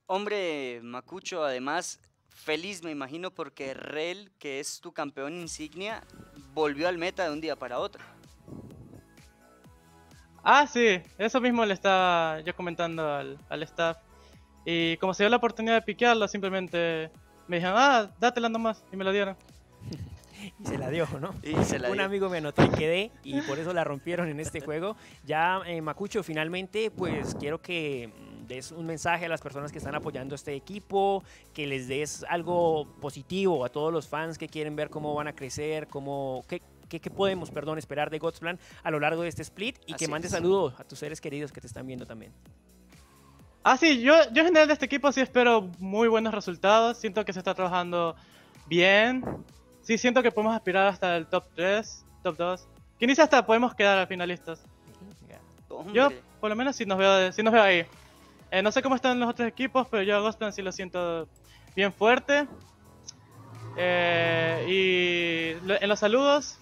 Hombre Macucho, además, feliz me imagino porque Rel, que es tu campeón insignia, volvió al meta de un día para otro. Ah, sí, eso mismo le estaba yo comentando al, staff. Y como se dio la oportunidad de piquearlo, simplemente me dijeron, ah, dátela nomás, y me lo dieron y se la dio, ¿no? Un amigo me anotó y quedé y por eso la rompieron en este juego. Ya, Makucho, eh, Macucho, finalmente, pues quiero que mm, des un mensaje a las personas que están apoyando este equipo, que les des algo positivo a todos los fans que quieren ver cómo van a crecer, cómo, qué, qué, podemos perdón, esperar de God's a lo largo de este split y que mande saludos a tus seres queridos que te están viendo también. Ah, sí, yo, yo en general de este equipo sí espero muy buenos resultados. Siento que se está trabajando bien sí siento que podemos aspirar hasta el top 3, top 2. Que dice hasta podemos quedar a finalistas. Yo, por lo menos, si nos veo, nos ahí. Eh, no sé cómo están los otros equipos, pero yo a Ghostplan sí lo siento bien fuerte. Eh, y en los saludos,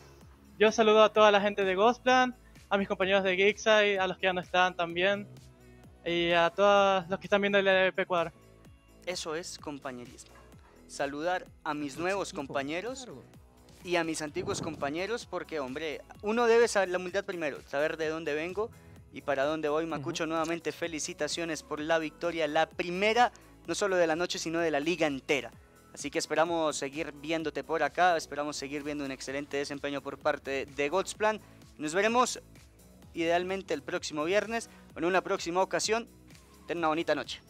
yo saludo a toda la gente de Ghostland, a mis compañeros de Geekside, a los que ya no están también, y a todos los que están viendo el LP Eso es compañerismo saludar a mis nuevos compañeros y a mis antiguos compañeros, porque, hombre, uno debe saber la humildad primero, saber de dónde vengo y para dónde voy. Macucho, nuevamente felicitaciones por la victoria, la primera, no solo de la noche, sino de la liga entera. Así que esperamos seguir viéndote por acá, esperamos seguir viendo un excelente desempeño por parte de Godsplan. Nos veremos idealmente el próximo viernes o en una próxima ocasión. Ten una bonita noche.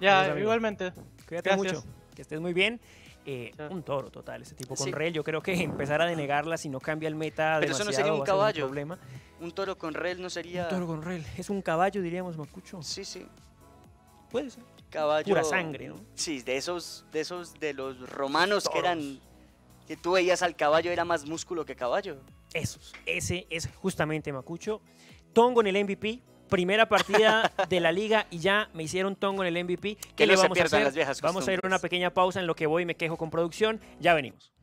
Ya, igualmente. Cuídate mucho. Que estés muy bien. Eh, un toro total, ese tipo con rel. Yo creo que empezar a denegarla si no cambia el meta. Pero eso no sería un caballo. problema. un toro con rel no sería. Un toro con rel. Es un caballo, diríamos, Macucho. Sí, sí. Puede ser. Caballo. Pura sangre, ¿no? Sí, de esos, de esos, de los romanos que eran. Que tú veías al caballo, era más músculo que caballo. Esos. Ese es justamente Macucho. Tongo en el MVP primera partida de la liga y ya me hicieron tongo en el MVP. que le vamos a hacer? vamos a ir a una pequeña pausa en lo que voy y me quejo con producción. Ya venimos.